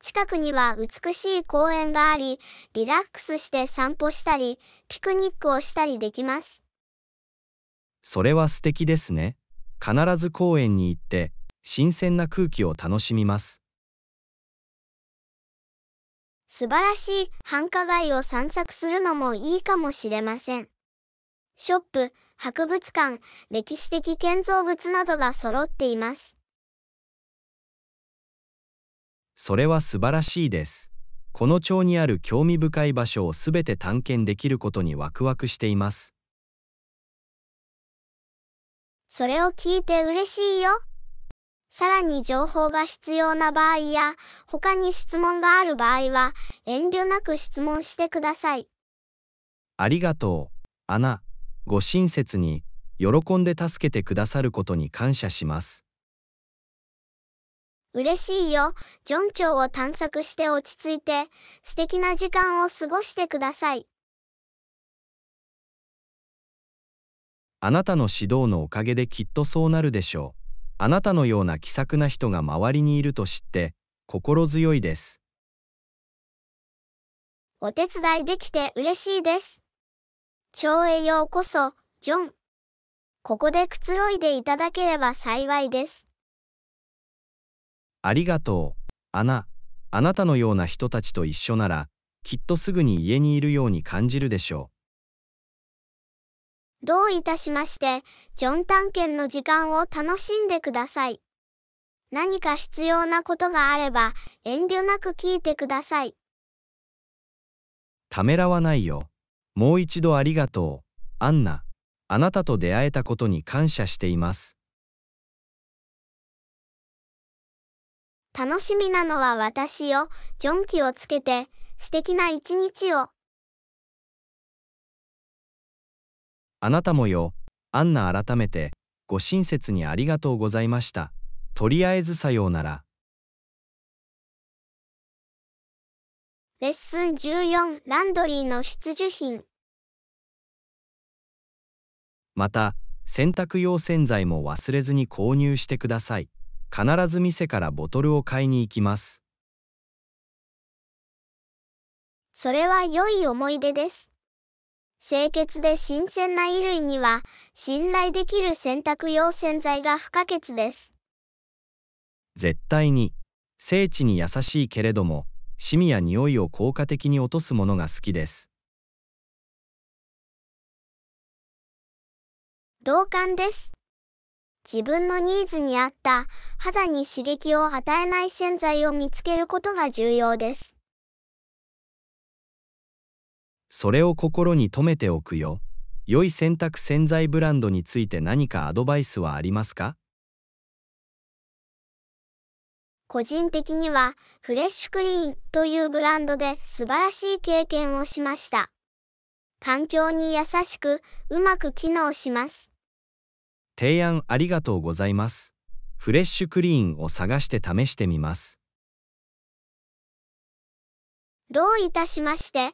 近くには美しい公園があり、リラックスして散歩したり、ピクニックをしたりできます。それは素敵ですね。必ず公園に行って新鮮な空気を楽しみます素晴らしい繁華街を散策するのもいいかもしれませんショップ博物館歴史的建造物などが揃っていますそれは素晴らしいですこの町にある興味深い場所をすべて探検できることにワクワクしていますそれを聞いて嬉しいよ。さらに情報が必要な場合や、他に質問がある場合は、遠慮なく質問してください。ありがとう、アナ。ご親切に、喜んで助けてくださることに感謝します。嬉しいよ。ジョン町を探索して落ち着いて、素敵な時間を過ごしてください。あなたの指導のおかげできっとそうなるでしょう。あなたのような気さくな人が周りにいると知って心強いです。お手伝いできて嬉しいです。長栄ようこそ、ジョン。ここでくつろいでいただければ幸いです。ありがとう、アナ。あなたのような人たちと一緒なら、きっとすぐに家にいるように感じるでしょう。どういたしまして、ジョン探検の時間を楽しんでください。何か必要なことがあれば、遠慮なく聞いてください。ためらわないよ。もう一度ありがとう、アンナ。あなたと出会えたことに感謝しています。楽しみなのは私よ。ジョンキをつけて、素敵な一日を。あなたもよ、アンナ改めて、ご親切にありがとうございました。とりあえずさようなら。レッスン14ランドリーの必需品また洗濯用洗剤も忘れずに購入してください必ず店からボトルを買いに行きますそれは良い思い出です清潔で新鮮な衣類には、信頼できる洗濯用洗剤が不可欠です。絶対に、聖地に優しいけれども、シミや匂いを効果的に落とすものが好きです。同感です。自分のニーズに合った肌に刺激を与えない洗剤を見つけることが重要です。それを心に留めておくよ。良い洗濯洗剤ブランドについて何かアドバイスはありますか個人的にはフレッシュクリーンというブランドで素晴らしい経験をしました。環境に優しくうまく機能します。提案ありがとうございます。フレッシュクリーンを探して試してみます。どういたしまして。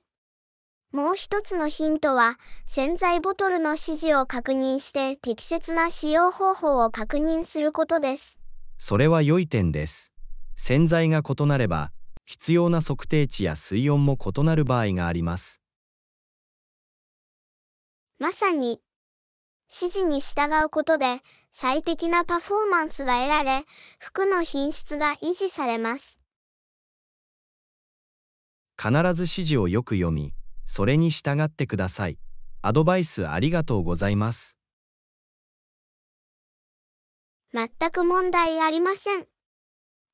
もう一つのヒントは、洗剤ボトルの指示を確認して適切な使用方法を確認することです。それは良い点です。洗剤が異なれば、必要な測定値や水温も異なる場合があります。まさに、指示に従うことで、最適なパフォーマンスが得られ、服の品質が維持されます。必ず指示をよく読み、それに従ってください。アドバイスありがとうございます。全く問題ありません。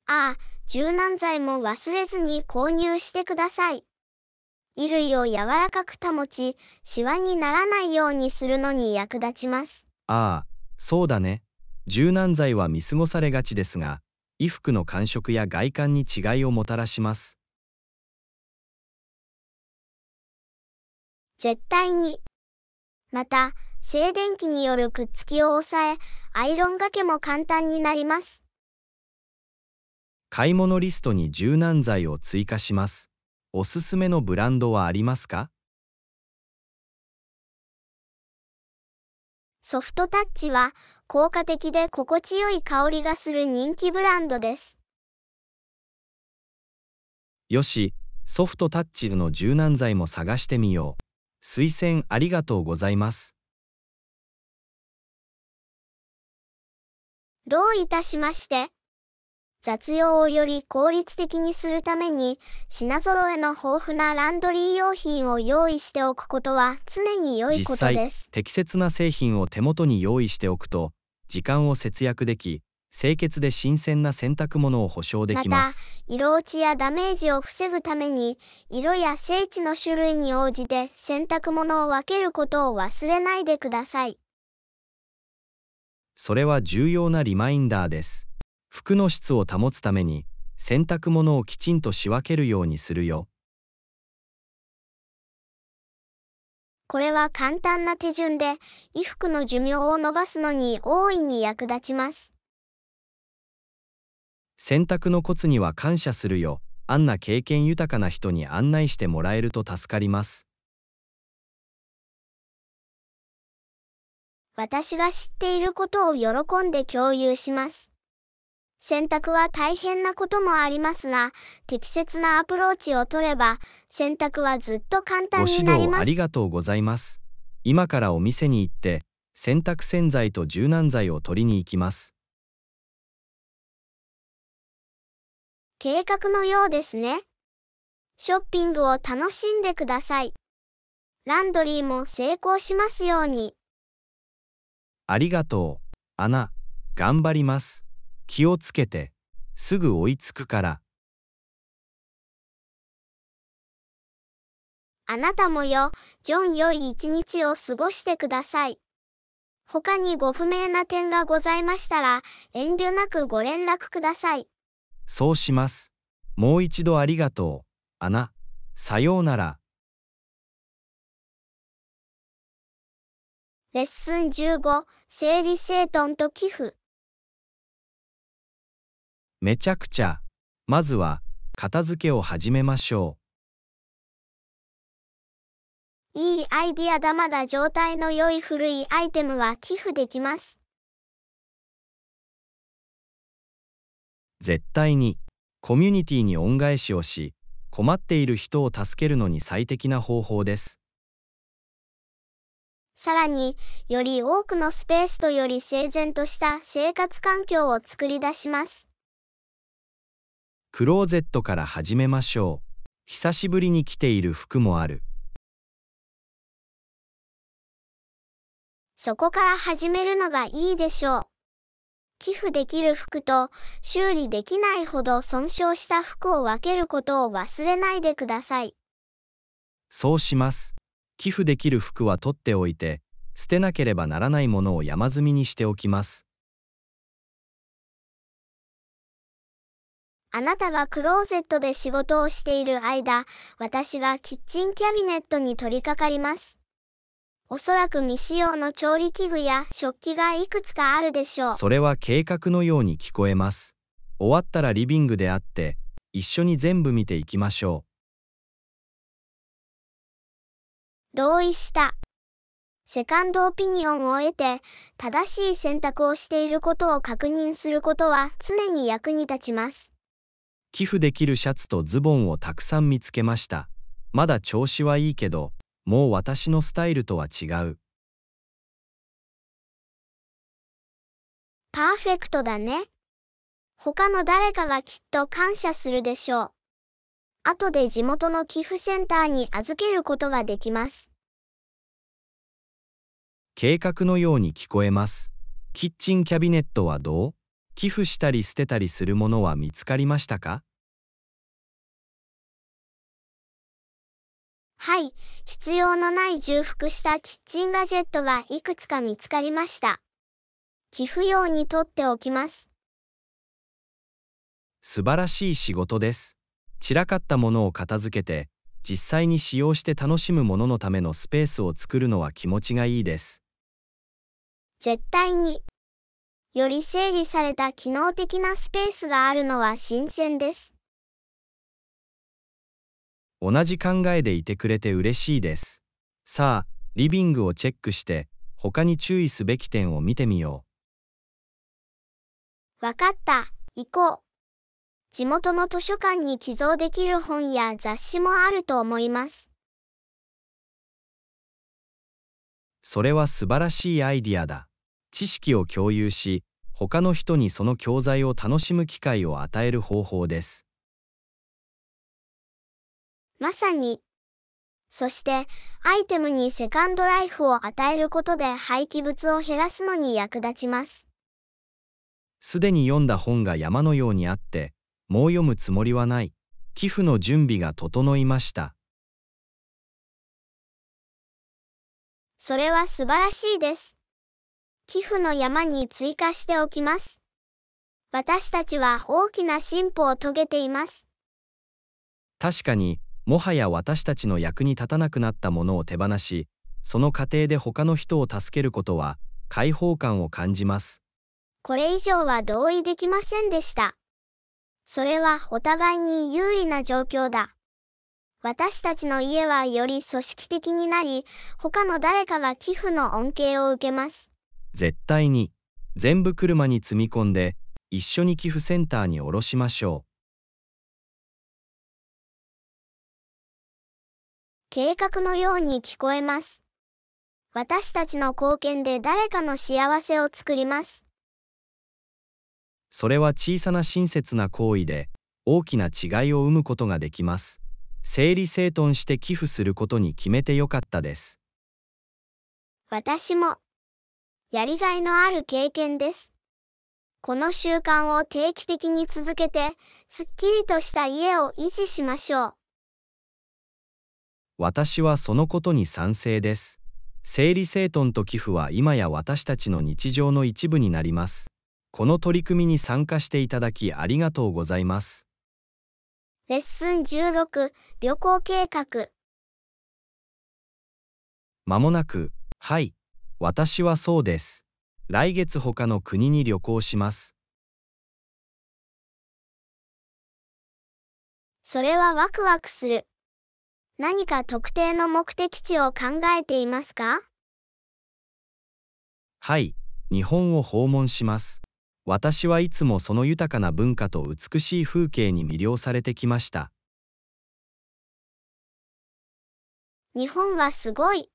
ああ、柔軟剤も忘れずに購入してください。衣類を柔らかく保ち、シワにならないようにするのに役立ちます。ああ、そうだね。柔軟剤は見過ごされがちですが、衣服の感触や外観に違いをもたらします。絶対に。また、静電気によるくっつきを抑え、アイロンがけも簡単になります。買い物リストに柔軟剤を追加します。おすすめのブランドはありますかソフトタッチは効果的で心地よい香りがする人気ブランドです。よし、ソフトタッチの柔軟剤も探してみよう。推薦ありがとうございます。どういたしまして。雑用をより効率的にするために品揃えの豊富なランドリー用品を用意しておくことは常に良いことです。適切な製品を手元に用意しておくと時間を節約でき清潔で新鮮な洗濯物を保証できますまた色落ちやダメージを防ぐために色や性地の種類に応じて洗濯物を分けることを忘れないでくださいそれは重要なリマインダーです服の質を保つために洗濯物をきちんと仕分けるようにするよこれは簡単な手順で衣服の寿命を伸ばすのに大いに役立ちます。選択のコツには感謝するよ。あんな経験豊かな人に案内してもらえると助かります。私が知っていることを喜んで共有します。選択は大変なこともありますが、適切なアプローチを取れば、選択はずっと簡単になります。ありがとうございます。今からお店に行って、洗濯洗剤と柔軟剤を取りに行きます。計画のようですね。ショッピングを楽しんでください。ランドリーも成功しますように。ありがとう、アナ。頑張ります。気をつけて。すぐ追いつくから。あなたもよ、ジョン良い一日を過ごしてください。他にご不明な点がございましたら、遠慮なくご連絡ください。そうします。もう一度ありがとう。アナ。さようなら。レッスン15、整理整頓と寄付。めちゃくちゃ。まずは、片付けを始めましょう。いいアイディアだまだ状態の良い古いアイテムは寄付できます。絶対にコミュニティに恩返しをし困っている人を助けるのに最適な方法ですさらにより多くのスペースとより整然とした生活環境を作り出しますクローゼットから始めましょう久しぶりに着ている服もあるそこから始めるのがいいでしょう寄付できる服と修理できないほど損傷した服を分けることを忘れないでください。そうします。寄付できる服は取っておいて、捨てなければならないものを山積みにしておきます。あなたがクローゼットで仕事をしている間、私がキッチンキャビネットに取り掛かります。おそらく未使用の調理器具や食器がいくつかあるでしょう。それは計画のように聞こえます。終わったらリビングで会って、一緒に全部見ていきましょう。同意した。セカンドオピニオンを得て、正しい選択をしていることを確認することは常に役に立ちます。寄付できるシャツとズボンをたくさん見つけました。まだ調子はいいけど、もう私のスタイルとは違う。パーフェクトだね。他の誰かがきっと感謝するでしょう。後で地元の寄付センターに預けることができます。計画のように聞こえます。キッチンキャビネットはどう寄付したり捨てたりするものは見つかりましたかはい、必要のない重複したキッチンガジェットがいくつか見つかりました。寄付用に取っておきます。素晴らしい仕事です。散らかったものを片付けて、実際に使用して楽しむもののためのスペースを作るのは気持ちがいいです。絶対に。より整理された機能的なスペースがあるのは新鮮です。同じ考えでいてくれて嬉しいです。さあ、リビングをチェックして、他に注意すべき点を見てみよう。わかった、行こう。地元の図書館に寄贈できる本や雑誌もあると思います。それは素晴らしいアイディアだ。知識を共有し、他の人にその教材を楽しむ機会を与える方法です。まさに。そして、アイテムにセカンドライフを与えることで廃棄物を減らすのに役立ちます。すでに読んだ本が山のようにあって、もう読むつもりはない。寄付の準備が整いました。それは素晴らしいです。寄付の山に追加しておきます。私たちは大きな進歩を遂げています。確かに、もはや私たちの役に立たなくなったものを手放しその過程で他の人を助けることは解放感を感じますこれ以上は同意できませんでしたそれはお互いに有利な状況だ私たちの家はより組織的になり他の誰かが寄付の恩恵を受けます絶対に全部車に積み込んで一緒に寄付センターに降ろしましょう計画のように聞こえます。私たちの貢献で誰かの幸せを作ります。それは小さな親切な行為で大きな違いを生むことができます。整理整頓して寄付することに決めてよかったです。私もやりがいのある経験です。この習慣を定期的に続けて、すっきりとした家を維持しましょう。私はそのことに賛成です。整理整頓と寄付は今や私たちの日常の一部になります。この取り組みに参加していただきありがとうございます。レッスン16旅行計画まもなく、はい、私はそうです。来月他の国に旅行します。それはワクワクする。何か特定の目的地を考えていますかはい、日本を訪問します。私はいつもその豊かな文化と美しい風景に魅了されてきました。日本はすごい。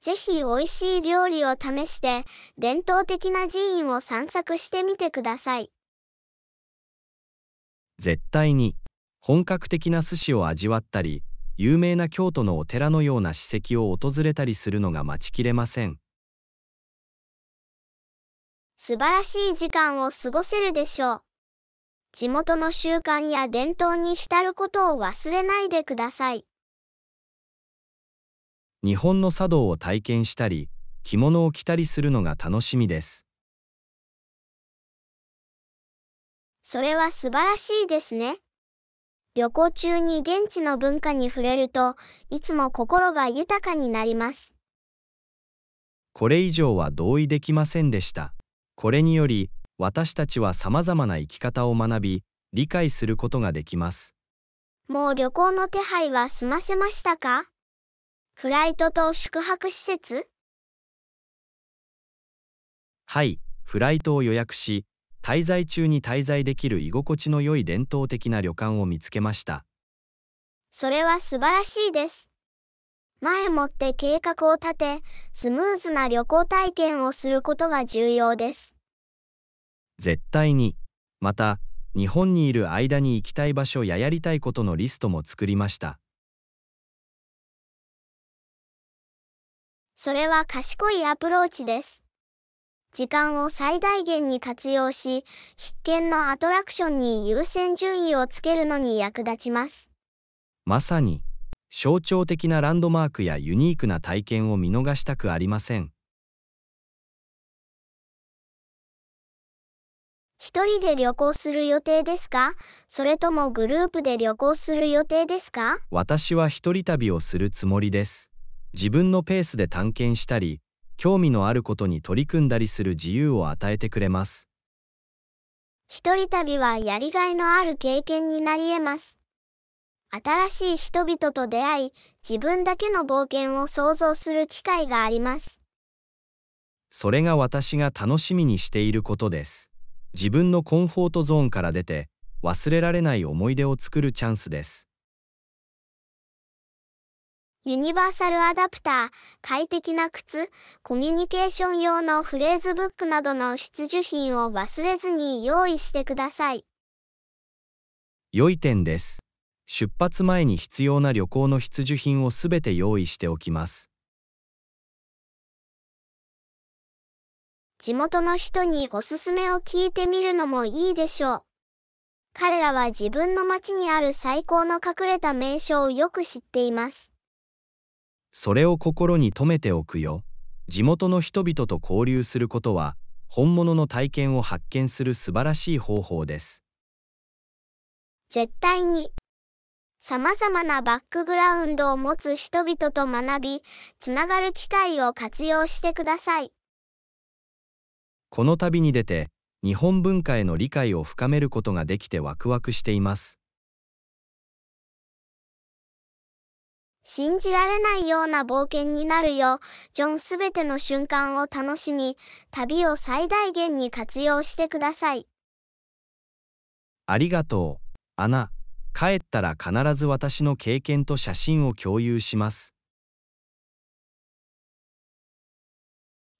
ぜひ美味しい料理を試して、伝統的な寺院を散策してみてください。絶対に、本格的な寿司を味わったり、有名な京都のお寺のような史跡を訪れたりするのが待ちきれません素晴らしい時間を過ごせるでしょう地元の習慣や伝統に浸ることを忘れないでください日本の茶道を体験したり着物を着たりするのが楽しみですそれは素晴らしいですね。旅行中に現地の文化に触れると、いつも心が豊かになります。これ以上は同意できませんでした。これにより、私たちは様々な生き方を学び、理解することができます。もう旅行の手配は済ませましたかフライトと宿泊施設はい、フライトを予約し、滞在中に滞在できる居心地の良い伝統的な旅館を見つけましたそれは素晴らしいです前もって計画を立てスムーズな旅行体験をすることが重要です絶対にまた日本にいる間に行きたい場所ややりたいことのリストも作りましたそれは賢いアプローチです時間を最大限に活用し、必見のアトラクションに優先順位をつけるのに役立ちます。まさに、象徴的なランドマークやユニークな体験を見逃したくありません。一人で旅行する予定ですかそれともグループで旅行する予定ですか私は一人旅をするつもりです。自分のペースで探検したり、興味のあることに取り組んだりする自由を与えてくれます。一人旅はやりがいのある経験になり得ます。新しい人々と出会い、自分だけの冒険を想像する機会があります。それが私が楽しみにしていることです。自分のコンフォートゾーンから出て、忘れられない思い出を作るチャンスです。ユニバーサルアダプター、快適な靴、コミュニケーション用のフレーズブックなどの必需品を忘れずに用意してください。良い点です。出発前に必要な旅行の必需品をすべて用意しておきます。地元の人におすすめを聞いてみるのもいいでしょう。彼らは自分の町にある最高の隠れた名所をよく知っています。それを心に留めておくよ。地元の人々と交流することは、本物の体験を発見する素晴らしい方法です。絶対に。さまざまなバックグラウンドを持つ人々と学び、つながる機会を活用してください。この旅に出て、日本文化への理解を深めることができてワクワクしています。信じられないような冒険になるよ。ジョンすべての瞬間を楽しみ、旅を最大限に活用してください。ありがとう、アナ。帰ったら必ず私の経験と写真を共有します。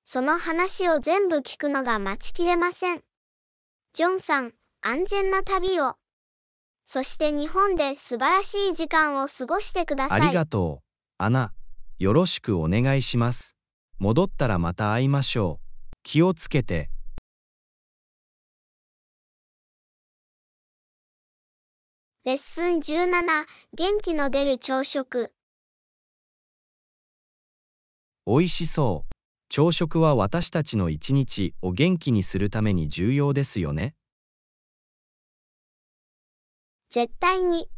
その話を全部聞くのが待ちきれません。ジョンさん、安全な旅を。そして日本で素晴らしい時間を過ごしてください。ありがとう。アナ、よろしくお願いします。戻ったらまた会いましょう。気をつけて。レッスン17、元気の出る朝食。おいしそう。朝食は私たちの一日を元気にするために重要ですよね。絶対に。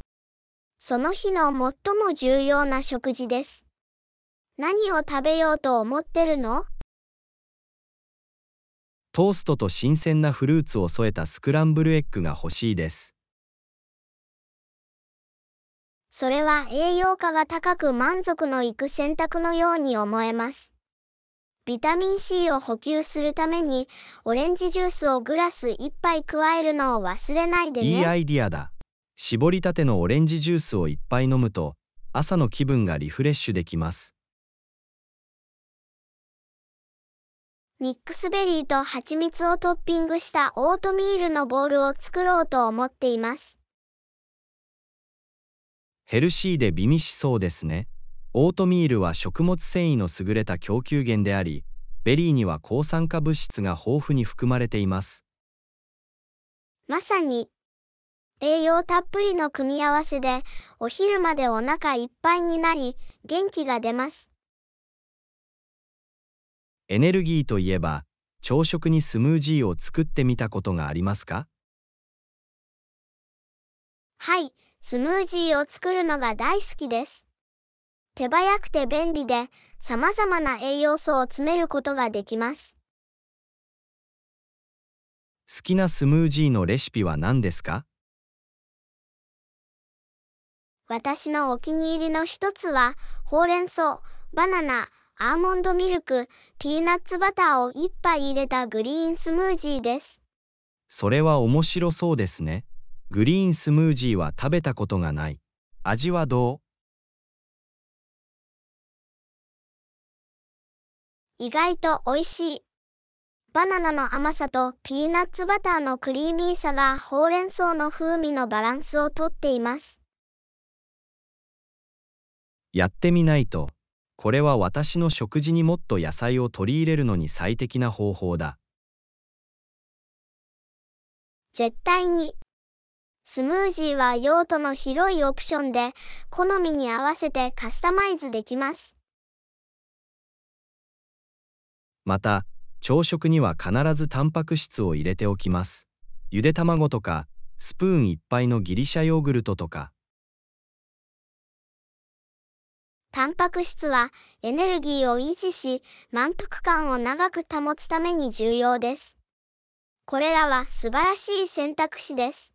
その日の最も重要な食事です。何を食べようと思ってるのトーストと新鮮なフルーツを添えたスクランブルエッグが欲しいです。それは栄養価が高く満足のいく選択のように思えます。ビタミン C を補給するためにオレンジジュースをグラス1杯加えるのを忘れないでね。いいアイディアだ。絞りたてのオレンジジュースをいっぱい飲むと朝の気分がリフレッシュできますミックスベリーと蜂蜜をトッピングしたオートミールのボールを作ろうと思っていますヘルシーで美味しそうですねオートミールは食物繊維の優れた供給源でありベリーには抗酸化物質が豊富に含まれていますまさに栄養たっぷりの組み合わせで、お昼までお腹いっぱいになり、元気が出ます。エネルギーといえば、朝食にスムージーを作ってみたことがありますかはい、スムージーを作るのが大好きです。手早くて便利で、さまざまな栄養素を詰めることができます。好きなスムージーのレシピは何ですか私のお気に入りの一つは、ほうれん草、バナナ、アーモンドミルク、ピーナッツバターを一杯入れたグリーンスムージーです。それは面白そうですね。グリーンスムージーは食べたことがない。味はどう意外と美味しい。バナナの甘さとピーナッツバターのクリーミーさがほうれん草の風味のバランスをとっています。やってみないと、これは私の食事にもっと野菜を取り入れるのに最適な方法だ。絶対に。スムージーは用途の広いオプションで、好みに合わせてカスタマイズできます。また、朝食には必ずタンパク質を入れておきます。ゆで卵とか、スプーン1杯のギリシャヨーグルトとか。タンパク質はエネルギーを維持し、満腹感を長く保つために重要です。これらは素晴らしい選択肢です。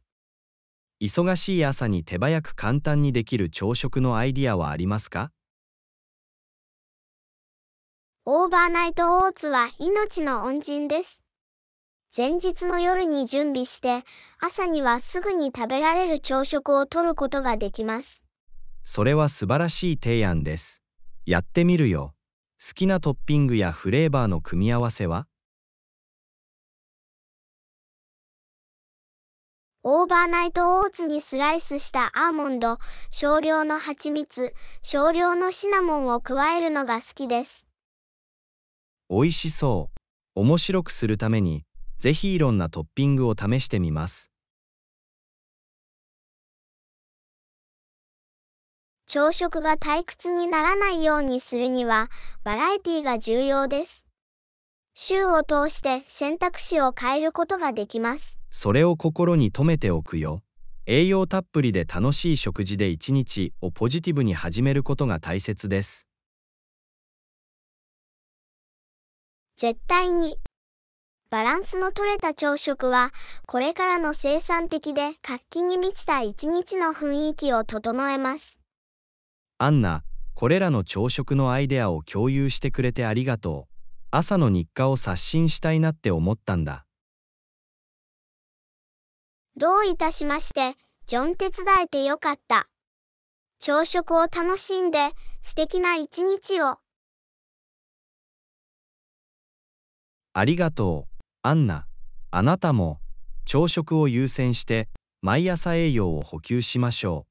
忙しい朝に手早く簡単にできる朝食のアイディアはありますかオーバーナイトオーツは命の恩人です。前日の夜に準備して、朝にはすぐに食べられる朝食をとることができます。それは素晴らしい提案です。やってみるよ。好きなトッピングやフレーバーの組み合わせはオーバーナイトオーツにスライスしたアーモンド、少量の蜂蜜、少量のシナモンを加えるのが好きです。美味しそう。面白くするために、ぜひいろんなトッピングを試してみます。朝食が退屈にならないようにするには、バラエティが重要です。週を通して選択肢を変えることができます。それを心に留めておくよ。栄養たっぷりで楽しい食事で一日をポジティブに始めることが大切です。絶対に。バランスの取れた朝食は、これからの生産的で活気に満ちた一日の雰囲気を整えます。アンナ、これらの朝食のアイデアを共有してくれてありがとう。朝の日課を刷新したいなって思ったんだ。どういたしまして、ジョン手伝えてよかった。朝食を楽しんで、素敵な一日を。ありがとう、アンナ。あなたも、朝食を優先して、毎朝栄養を補給しましょう。